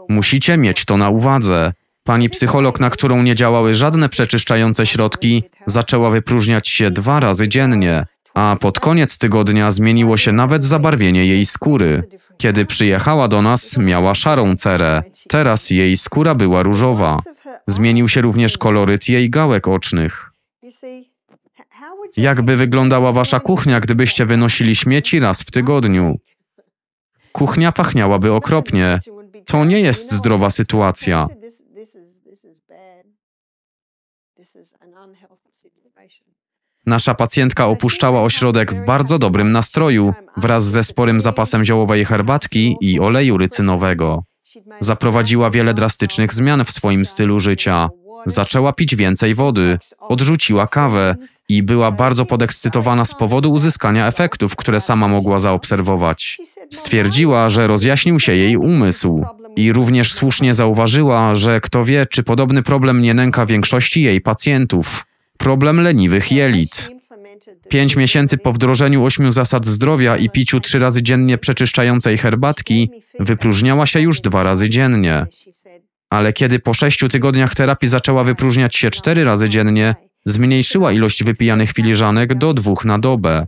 Musicie mieć to na uwadze. Pani psycholog, na którą nie działały żadne przeczyszczające środki, zaczęła wypróżniać się dwa razy dziennie a pod koniec tygodnia zmieniło się nawet zabarwienie jej skóry. Kiedy przyjechała do nas, miała szarą cerę, teraz jej skóra była różowa. Zmienił się również koloryt jej gałek ocznych. Jakby wyglądała wasza kuchnia, gdybyście wynosili śmieci raz w tygodniu? Kuchnia pachniałaby okropnie. To nie jest zdrowa sytuacja. Nasza pacjentka opuszczała ośrodek w bardzo dobrym nastroju, wraz ze sporym zapasem ziołowej herbatki i oleju rycynowego. Zaprowadziła wiele drastycznych zmian w swoim stylu życia. Zaczęła pić więcej wody, odrzuciła kawę i była bardzo podekscytowana z powodu uzyskania efektów, które sama mogła zaobserwować. Stwierdziła, że rozjaśnił się jej umysł i również słusznie zauważyła, że kto wie, czy podobny problem nie nęka większości jej pacjentów problem leniwych jelit. Pięć miesięcy po wdrożeniu ośmiu zasad zdrowia i piciu trzy razy dziennie przeczyszczającej herbatki, wypróżniała się już dwa razy dziennie. Ale kiedy po sześciu tygodniach terapii zaczęła wypróżniać się cztery razy dziennie, zmniejszyła ilość wypijanych filiżanek do dwóch na dobę.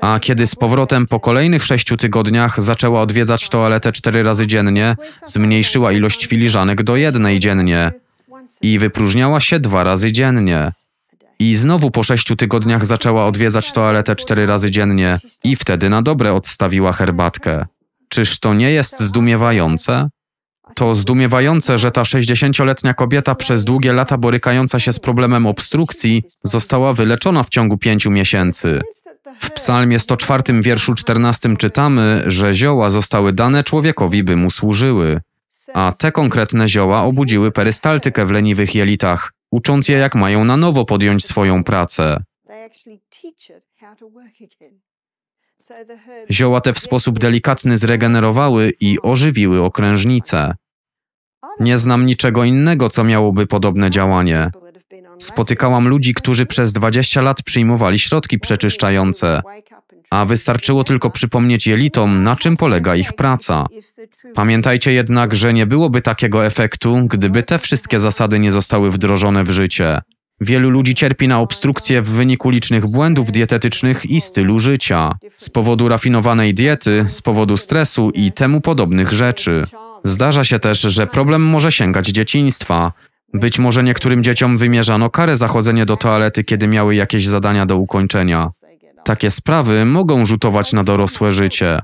A kiedy z powrotem po kolejnych sześciu tygodniach zaczęła odwiedzać toaletę cztery razy dziennie, zmniejszyła ilość filiżanek do jednej dziennie i wypróżniała się dwa razy dziennie. I znowu po sześciu tygodniach zaczęła odwiedzać toaletę cztery razy dziennie i wtedy na dobre odstawiła herbatkę. Czyż to nie jest zdumiewające? To zdumiewające, że ta 60-letnia kobieta przez długie lata borykająca się z problemem obstrukcji została wyleczona w ciągu pięciu miesięcy. W psalmie 104 wierszu 14 czytamy, że zioła zostały dane człowiekowi, by mu służyły a te konkretne zioła obudziły perystaltykę w leniwych jelitach, ucząc je jak mają na nowo podjąć swoją pracę. Zioła te w sposób delikatny zregenerowały i ożywiły okrężnice. Nie znam niczego innego, co miałoby podobne działanie. Spotykałam ludzi, którzy przez 20 lat przyjmowali środki przeczyszczające a wystarczyło tylko przypomnieć jelitom, na czym polega ich praca. Pamiętajcie jednak, że nie byłoby takiego efektu, gdyby te wszystkie zasady nie zostały wdrożone w życie. Wielu ludzi cierpi na obstrukcję w wyniku licznych błędów dietetycznych i stylu życia, z powodu rafinowanej diety, z powodu stresu i temu podobnych rzeczy. Zdarza się też, że problem może sięgać dzieciństwa. Być może niektórym dzieciom wymierzano karę za chodzenie do toalety, kiedy miały jakieś zadania do ukończenia. Takie sprawy mogą rzutować na dorosłe życie.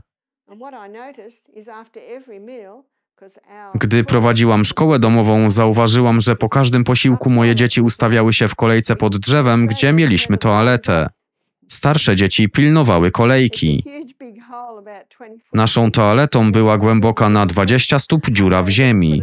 Gdy prowadziłam szkołę domową, zauważyłam, że po każdym posiłku moje dzieci ustawiały się w kolejce pod drzewem, gdzie mieliśmy toaletę. Starsze dzieci pilnowały kolejki. Naszą toaletą była głęboka na 20 stóp dziura w ziemi.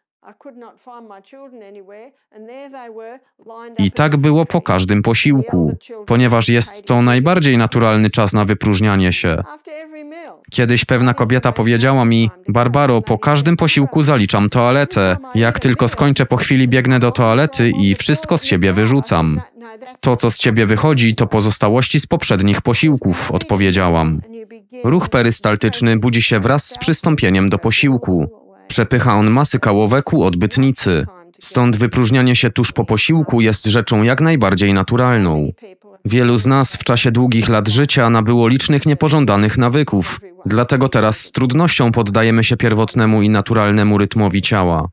I tak było po każdym posiłku, ponieważ jest to najbardziej naturalny czas na wypróżnianie się. Kiedyś pewna kobieta powiedziała mi: Barbaro, po każdym posiłku zaliczam toaletę. Jak tylko skończę, po chwili biegnę do toalety i wszystko z siebie wyrzucam. No, no, no, to, co z ciebie wychodzi, to pozostałości z poprzednich posiłków, odpowiedziałam. Ruch perystaltyczny budzi się wraz z przystąpieniem do posiłku. Przepycha on masy kałowe ku odbytnicy. Stąd wypróżnianie się tuż po posiłku jest rzeczą jak najbardziej naturalną. Wielu z nas w czasie długich lat życia nabyło licznych niepożądanych nawyków, dlatego teraz z trudnością poddajemy się pierwotnemu i naturalnemu rytmowi ciała.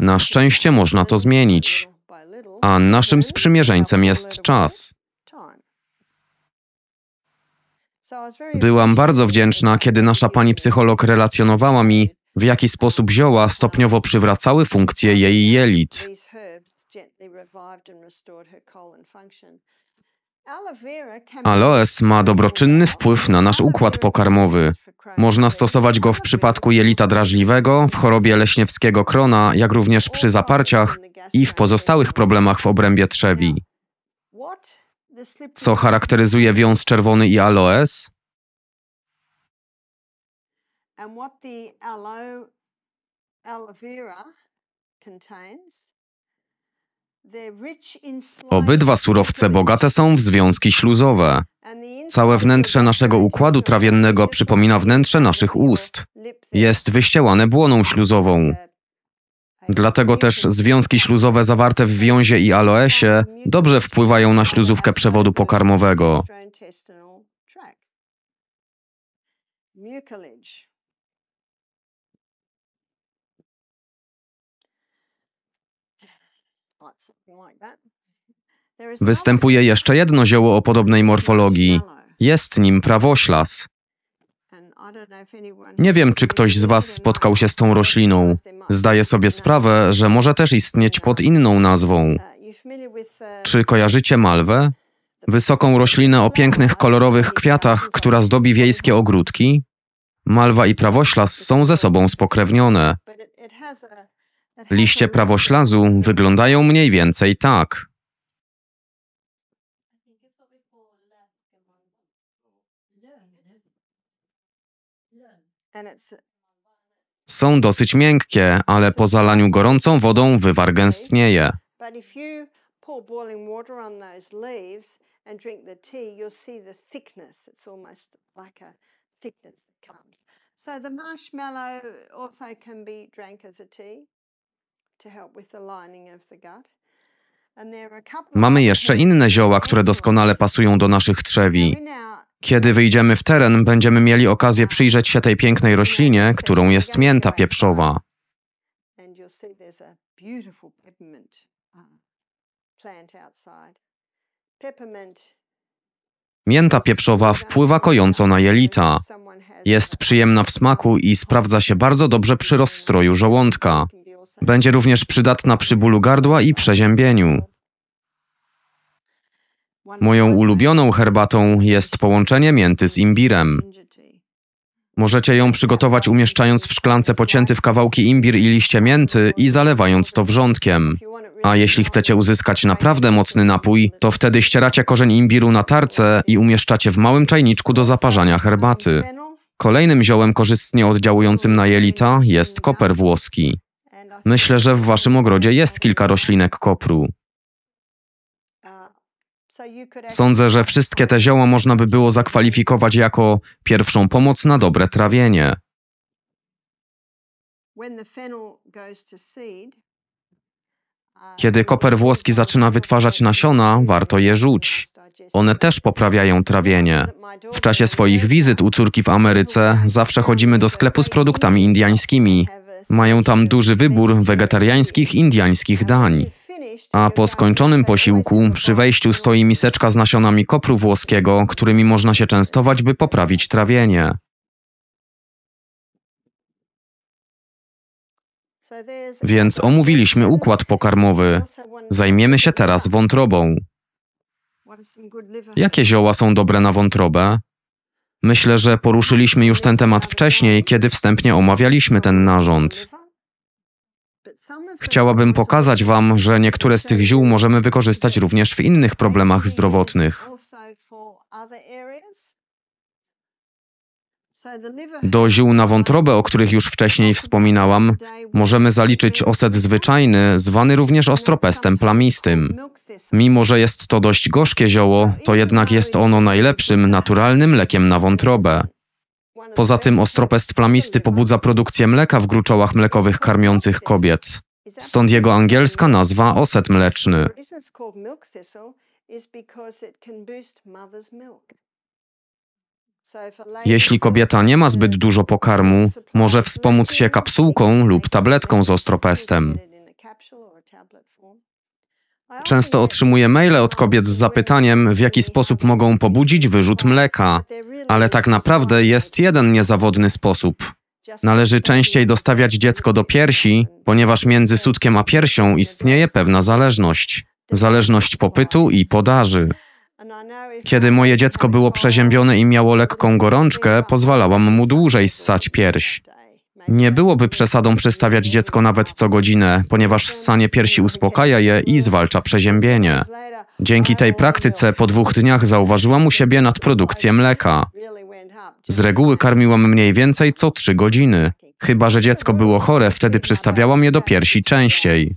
Na szczęście można to zmienić, a naszym sprzymierzeńcem jest czas. Byłam bardzo wdzięczna, kiedy nasza pani psycholog relacjonowała mi, w jaki sposób zioła stopniowo przywracały funkcję jej jelit. Aloes ma dobroczynny wpływ na nasz układ pokarmowy. Można stosować go w przypadku jelita drażliwego, w chorobie leśniewskiego krona, jak również przy zaparciach i w pozostałych problemach w obrębie trzewi. Co charakteryzuje wiąz czerwony i aloes? And what the aloe Obydwa surowce bogate są w związki śluzowe. Całe wnętrze naszego układu trawiennego przypomina wnętrze naszych ust. Jest wyścielane błoną śluzową. Dlatego też związki śluzowe zawarte w wiązie i aloesie dobrze wpływają na śluzówkę przewodu pokarmowego. Występuje jeszcze jedno zioło o podobnej morfologii. Jest nim prawoślas. Nie wiem, czy ktoś z Was spotkał się z tą rośliną. Zdaję sobie sprawę, że może też istnieć pod inną nazwą. Uh, uh, czy kojarzycie malwę? Wysoką roślinę o pięknych, kolorowych kwiatach, która zdobi wiejskie ogródki? Malwa i prawoślas są ze sobą spokrewnione. Liście prawoślazu wyglądają mniej więcej tak. Są dosyć miękkie, ale po zalaniu gorącą wodą wywar gęstnieje. So the marshmallow also can be drank as a tea. Mamy jeszcze inne zioła, które doskonale pasują do naszych trzewi. Kiedy wyjdziemy w teren, będziemy mieli okazję przyjrzeć się tej pięknej roślinie, którą jest mięta pieprzowa. Uh, mięta pieprzowa wpływa kojąco na jelita. Jest przyjemna w smaku i sprawdza się bardzo dobrze przy rozstroju żołądka. Będzie również przydatna przy bólu gardła i przeziębieniu. Moją ulubioną herbatą jest połączenie mięty z imbirem. Możecie ją przygotować umieszczając w szklance pocięty w kawałki imbir i liście mięty i zalewając to wrzątkiem. A jeśli chcecie uzyskać naprawdę mocny napój, to wtedy ścieracie korzeń imbiru na tarce i umieszczacie w małym czajniczku do zaparzania herbaty. Kolejnym ziołem korzystnie oddziałującym na jelita jest koper włoski. Myślę, że w waszym ogrodzie jest kilka roślinek kopru. Uh, Sądzę, że wszystkie te zioła można by było zakwalifikować jako pierwszą pomoc na dobre trawienie. Uh, Kiedy koper włoski zaczyna wytwarzać nasiona, warto je rzuć. One też poprawiają trawienie. W czasie swoich wizyt u córki w Ameryce zawsze chodzimy do sklepu z produktami indyjskimi. Mają tam duży wybór wegetariańskich, indiańskich dań. A po skończonym posiłku przy wejściu stoi miseczka z nasionami kopru włoskiego, którymi można się częstować, by poprawić trawienie. Więc omówiliśmy układ pokarmowy. Zajmiemy się teraz wątrobą. Jakie zioła są dobre na wątrobę? Myślę, że poruszyliśmy już ten temat wcześniej, kiedy wstępnie omawialiśmy ten narząd. Chciałabym pokazać Wam, że niektóre z tych ziół możemy wykorzystać również w innych problemach zdrowotnych. Do ziół na wątrobę, o których już wcześniej wspominałam, możemy zaliczyć oset zwyczajny, zwany również ostropestem plamistym. Mimo, że jest to dość gorzkie zioło, to jednak jest ono najlepszym, naturalnym lekiem na wątrobę. Poza tym ostropest plamisty pobudza produkcję mleka w gruczołach mlekowych karmiących kobiet. Stąd jego angielska nazwa oset mleczny. Jeśli kobieta nie ma zbyt dużo pokarmu, może wspomóc się kapsułką lub tabletką z ostropestem. Często otrzymuję maile od kobiet z zapytaniem, w jaki sposób mogą pobudzić wyrzut mleka, ale tak naprawdę jest jeden niezawodny sposób. Należy częściej dostawiać dziecko do piersi, ponieważ między sutkiem a piersią istnieje pewna zależność zależność popytu i podaży. Kiedy moje dziecko było przeziębione i miało lekką gorączkę, pozwalałam mu dłużej ssać pierś. Nie byłoby przesadą przystawiać dziecko nawet co godzinę, ponieważ ssanie piersi uspokaja je i zwalcza przeziębienie. Dzięki tej praktyce po dwóch dniach zauważyłam u siebie nadprodukcję mleka. Z reguły karmiłam mniej więcej co trzy godziny. Chyba, że dziecko było chore, wtedy przystawiałam je do piersi częściej.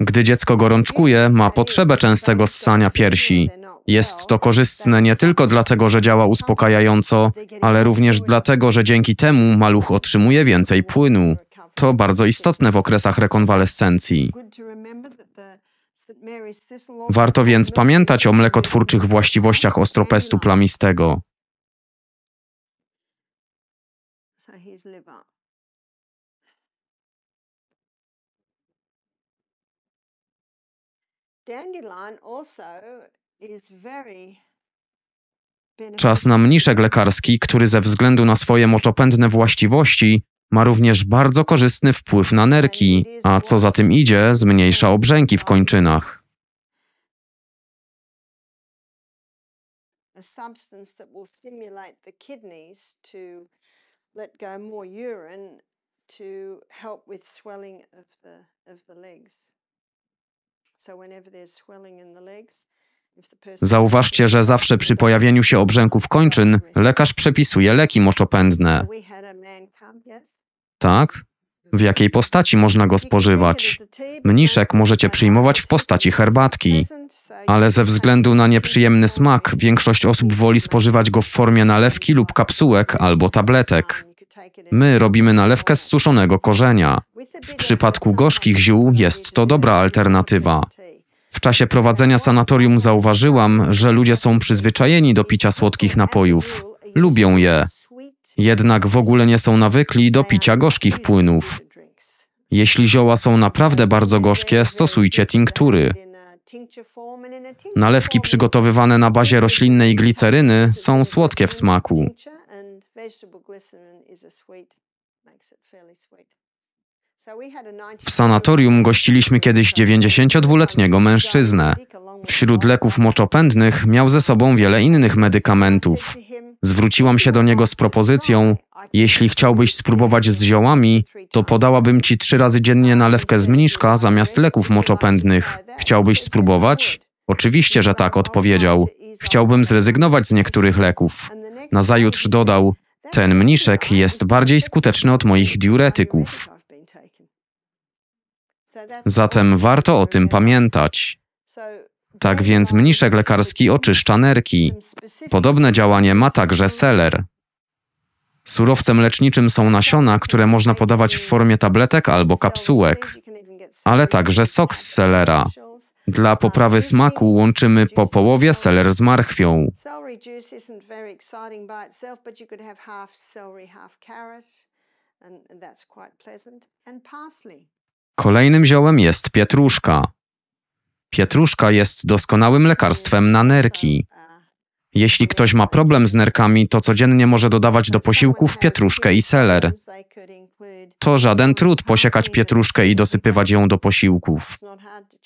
Gdy dziecko gorączkuje, ma potrzebę częstego ssania piersi. Jest to korzystne nie tylko dlatego, że działa uspokajająco, ale również dlatego, że dzięki temu maluch otrzymuje więcej płynu. To bardzo istotne w okresach rekonwalescencji. Warto więc pamiętać o mlekotwórczych właściwościach ostropestu plamistego. Dandelion also is very Czas na mniszek lekarski, który ze względu na swoje moczopędne właściwości ma również bardzo korzystny wpływ na nerki, a co za tym idzie, zmniejsza obrzęki w kończynach. Zauważcie, że zawsze przy pojawieniu się obrzęków kończyn lekarz przepisuje leki moczopędne. Tak? W jakiej postaci można go spożywać? Mniszek możecie przyjmować w postaci herbatki, ale ze względu na nieprzyjemny smak większość osób woli spożywać go w formie nalewki lub kapsułek albo tabletek. My robimy nalewkę z suszonego korzenia. W przypadku gorzkich ziół jest to dobra alternatywa. W czasie prowadzenia sanatorium zauważyłam, że ludzie są przyzwyczajeni do picia słodkich napojów. Lubią je. Jednak w ogóle nie są nawykli do picia gorzkich płynów. Jeśli zioła są naprawdę bardzo gorzkie, stosujcie tinktury. Nalewki przygotowywane na bazie roślinnej gliceryny są słodkie w smaku. W sanatorium gościliśmy kiedyś 92-letniego mężczyznę. Wśród leków moczopędnych miał ze sobą wiele innych medykamentów. Zwróciłam się do niego z propozycją: Jeśli chciałbyś spróbować z ziołami, to podałabym ci trzy razy dziennie nalewkę z mniszka zamiast leków moczopędnych. Chciałbyś spróbować? Oczywiście, że tak, odpowiedział. Chciałbym zrezygnować z niektórych leków. Nazajutrz dodał: ten mniszek jest bardziej skuteczny od moich diuretyków. Zatem warto o tym pamiętać. Tak więc mniszek lekarski oczyszcza nerki. Podobne działanie ma także seler. Surowcem leczniczym są nasiona, które można podawać w formie tabletek albo kapsułek, ale także sok z selera. Dla poprawy smaku łączymy po połowie seler z marchwią. Kolejnym ziołem jest pietruszka. Pietruszka jest doskonałym lekarstwem na nerki. Jeśli ktoś ma problem z nerkami, to codziennie może dodawać do posiłków pietruszkę i seler. To żaden trud posiekać pietruszkę i dosypywać ją do posiłków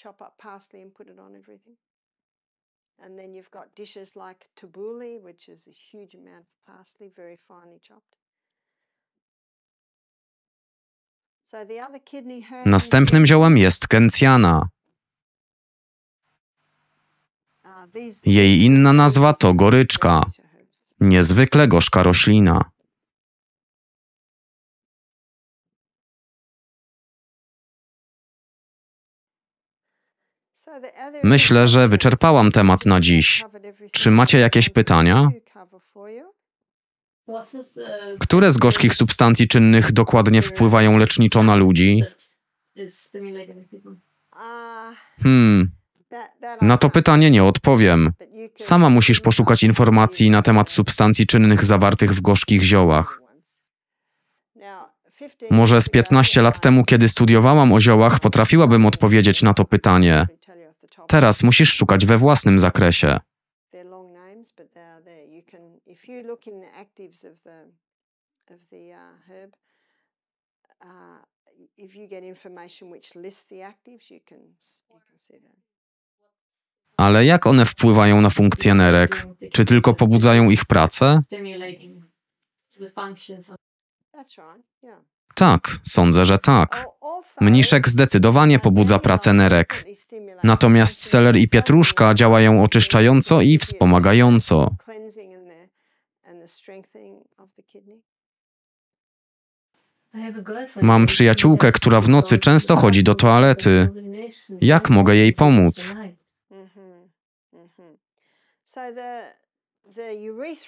chop up parsley and put it on everything. And then you've got dishes like tabbouleh, which is a huge amount of parsley, very finely chopped. Następnym ziołem jest kencjana. Uh, Jej inna nazwa to goryczka, niezwykle gorzka roślina. Myślę, że wyczerpałam temat na dziś. Czy macie jakieś pytania? Które z gorzkich substancji czynnych dokładnie wpływają leczniczo na ludzi? Hmm. Na to pytanie nie odpowiem. Sama musisz poszukać informacji na temat substancji czynnych zawartych w gorzkich ziołach. Może z 15 lat temu, kiedy studiowałam o ziołach, potrafiłabym odpowiedzieć na to pytanie. Teraz musisz szukać we własnym zakresie. Ale jak one wpływają na funkcjonerek? Czy tylko pobudzają ich pracę? Tak, sądzę, że tak. Mniszek zdecydowanie pobudza pracę nerek. Natomiast seler i pietruszka działają oczyszczająco i wspomagająco. Mam przyjaciółkę, która w nocy często chodzi do toalety. Jak mogę jej pomóc?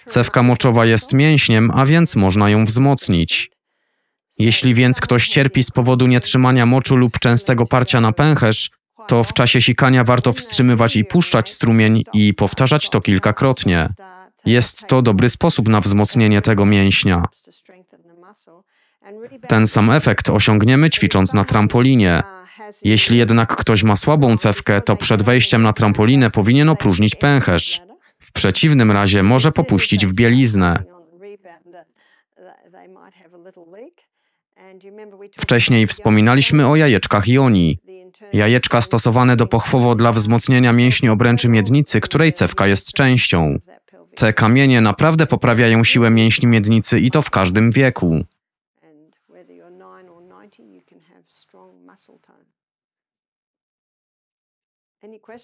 Cewka moczowa jest mięśniem, a więc można ją wzmocnić. Jeśli więc ktoś cierpi z powodu nietrzymania moczu lub częstego parcia na pęcherz, to w czasie sikania warto wstrzymywać i puszczać strumień i powtarzać to kilkakrotnie. Jest to dobry sposób na wzmocnienie tego mięśnia. Ten sam efekt osiągniemy ćwicząc na trampolinie. Jeśli jednak ktoś ma słabą cewkę, to przed wejściem na trampolinę powinien opróżnić pęcherz. W przeciwnym razie może popuścić w bieliznę. Wcześniej wspominaliśmy o jajeczkach joni. Jajeczka stosowane do pochwowo dla wzmocnienia mięśni obręczy miednicy, której cewka jest częścią. Te kamienie naprawdę poprawiają siłę mięśni miednicy i to w każdym wieku.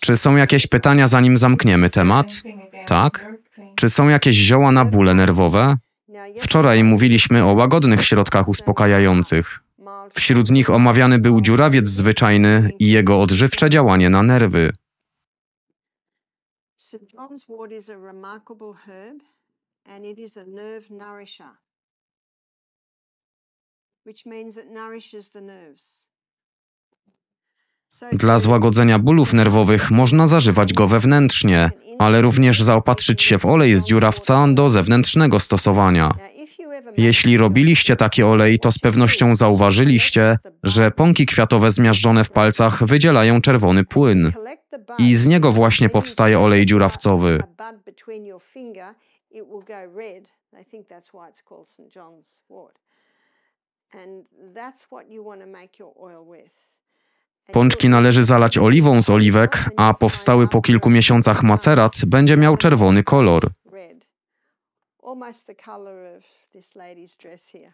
Czy są jakieś pytania, zanim zamkniemy temat? Tak. Czy są jakieś zioła na bóle nerwowe? Wczoraj mówiliśmy o łagodnych środkach uspokajających. Wśród nich omawiany był dziurawiec zwyczajny i jego odżywcze działanie na nerwy. Dla złagodzenia bólów nerwowych można zażywać go wewnętrznie, ale również zaopatrzyć się w olej z dziurawca do zewnętrznego stosowania. Jeśli robiliście takie olej, to z pewnością zauważyliście, że pąki kwiatowe zmiażdżone w palcach wydzielają czerwony płyn. I z niego właśnie powstaje olej dziurawcowy. Pączki należy zalać oliwą z oliwek, a powstały po kilku miesiącach macerat będzie miał czerwony kolor almost the color of this lady's dress here.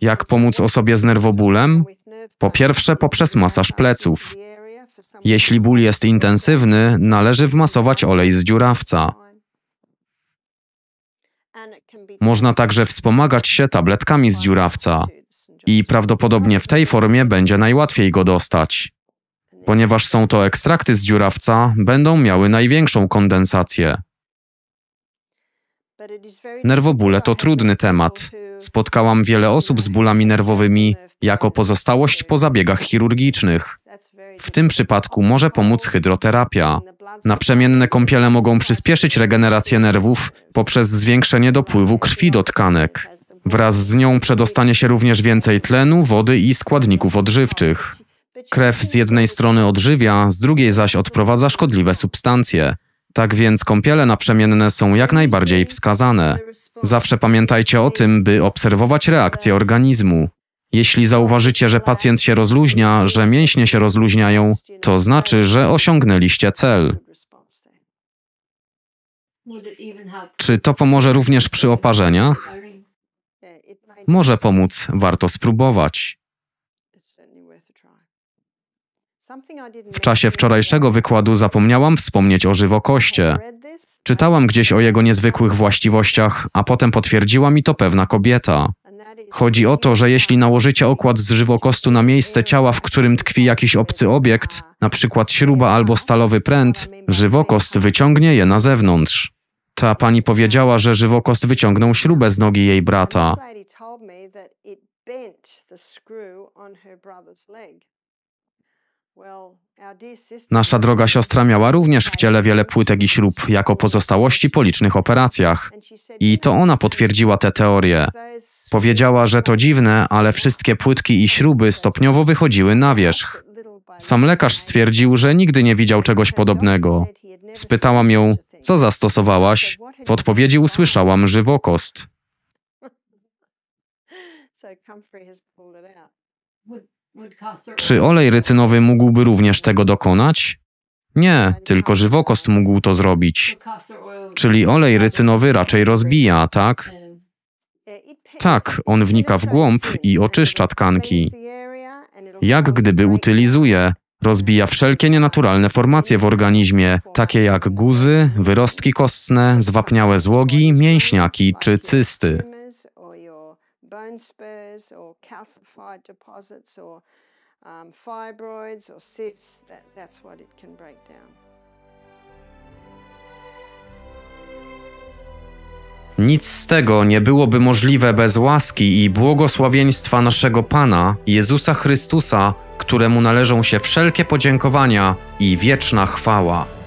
Jak pomóc osobie z nerwobólem? Po pierwsze, poprzez masaż pleców. Jeśli ból jest intensywny, należy wmasować olej z dziurawca. Można także wspomagać się tabletkami z dziurawca i prawdopodobnie w tej formie będzie najłatwiej go dostać. Ponieważ są to ekstrakty z dziurawca, będą miały największą kondensację. Nerwobóle to trudny temat. Spotkałam wiele osób z bólami nerwowymi jako pozostałość po zabiegach chirurgicznych. W tym przypadku może pomóc hydroterapia. Naprzemienne kąpiele mogą przyspieszyć regenerację nerwów poprzez zwiększenie dopływu krwi do tkanek. Wraz z nią przedostanie się również więcej tlenu, wody i składników odżywczych. Krew z jednej strony odżywia, z drugiej zaś odprowadza szkodliwe substancje. Tak więc kąpiele naprzemienne są jak najbardziej wskazane. Zawsze pamiętajcie o tym, by obserwować reakcję organizmu. Jeśli zauważycie, że pacjent się rozluźnia, że mięśnie się rozluźniają, to znaczy, że osiągnęliście cel. Czy to pomoże również przy oparzeniach? Może pomóc, warto spróbować. W czasie wczorajszego wykładu zapomniałam wspomnieć o żywokoście. Czytałam gdzieś o jego niezwykłych właściwościach, a potem potwierdziła mi to pewna kobieta. Chodzi o to, że jeśli nałożycie okład z żywokostu na miejsce ciała, w którym tkwi jakiś obcy obiekt, np. śruba albo stalowy pręt, żywokost wyciągnie je na zewnątrz. Ta pani powiedziała, że żywokost wyciągnął śrubę z nogi jej brata. Nasza droga siostra miała również w ciele wiele płytek i śrub, jako pozostałości po licznych operacjach. I to ona potwierdziła tę teorię. Powiedziała, że to dziwne, ale wszystkie płytki i śruby stopniowo wychodziły na wierzch. Sam lekarz stwierdził, że nigdy nie widział czegoś podobnego. Spytałam ją, co zastosowałaś? W odpowiedzi usłyszałam żywokost. Czy olej rycynowy mógłby również tego dokonać? Nie, tylko żywokost mógł to zrobić. Czyli olej rycynowy raczej rozbija, tak? Tak, on wnika w głąb i oczyszcza tkanki. Jak gdyby utylizuje, rozbija wszelkie nienaturalne formacje w organizmie, takie jak guzy, wyrostki kostne, zwapniałe złogi, mięśniaki czy cysty bone spurs or calcified deposits or um, fibroids or cysts, that, that's what it can break down. Nic z tego nie byłoby możliwe bez łaski i błogosławieństwa naszego Pana, Jezusa Chrystusa, któremu należą się wszelkie podziękowania i wieczna chwała.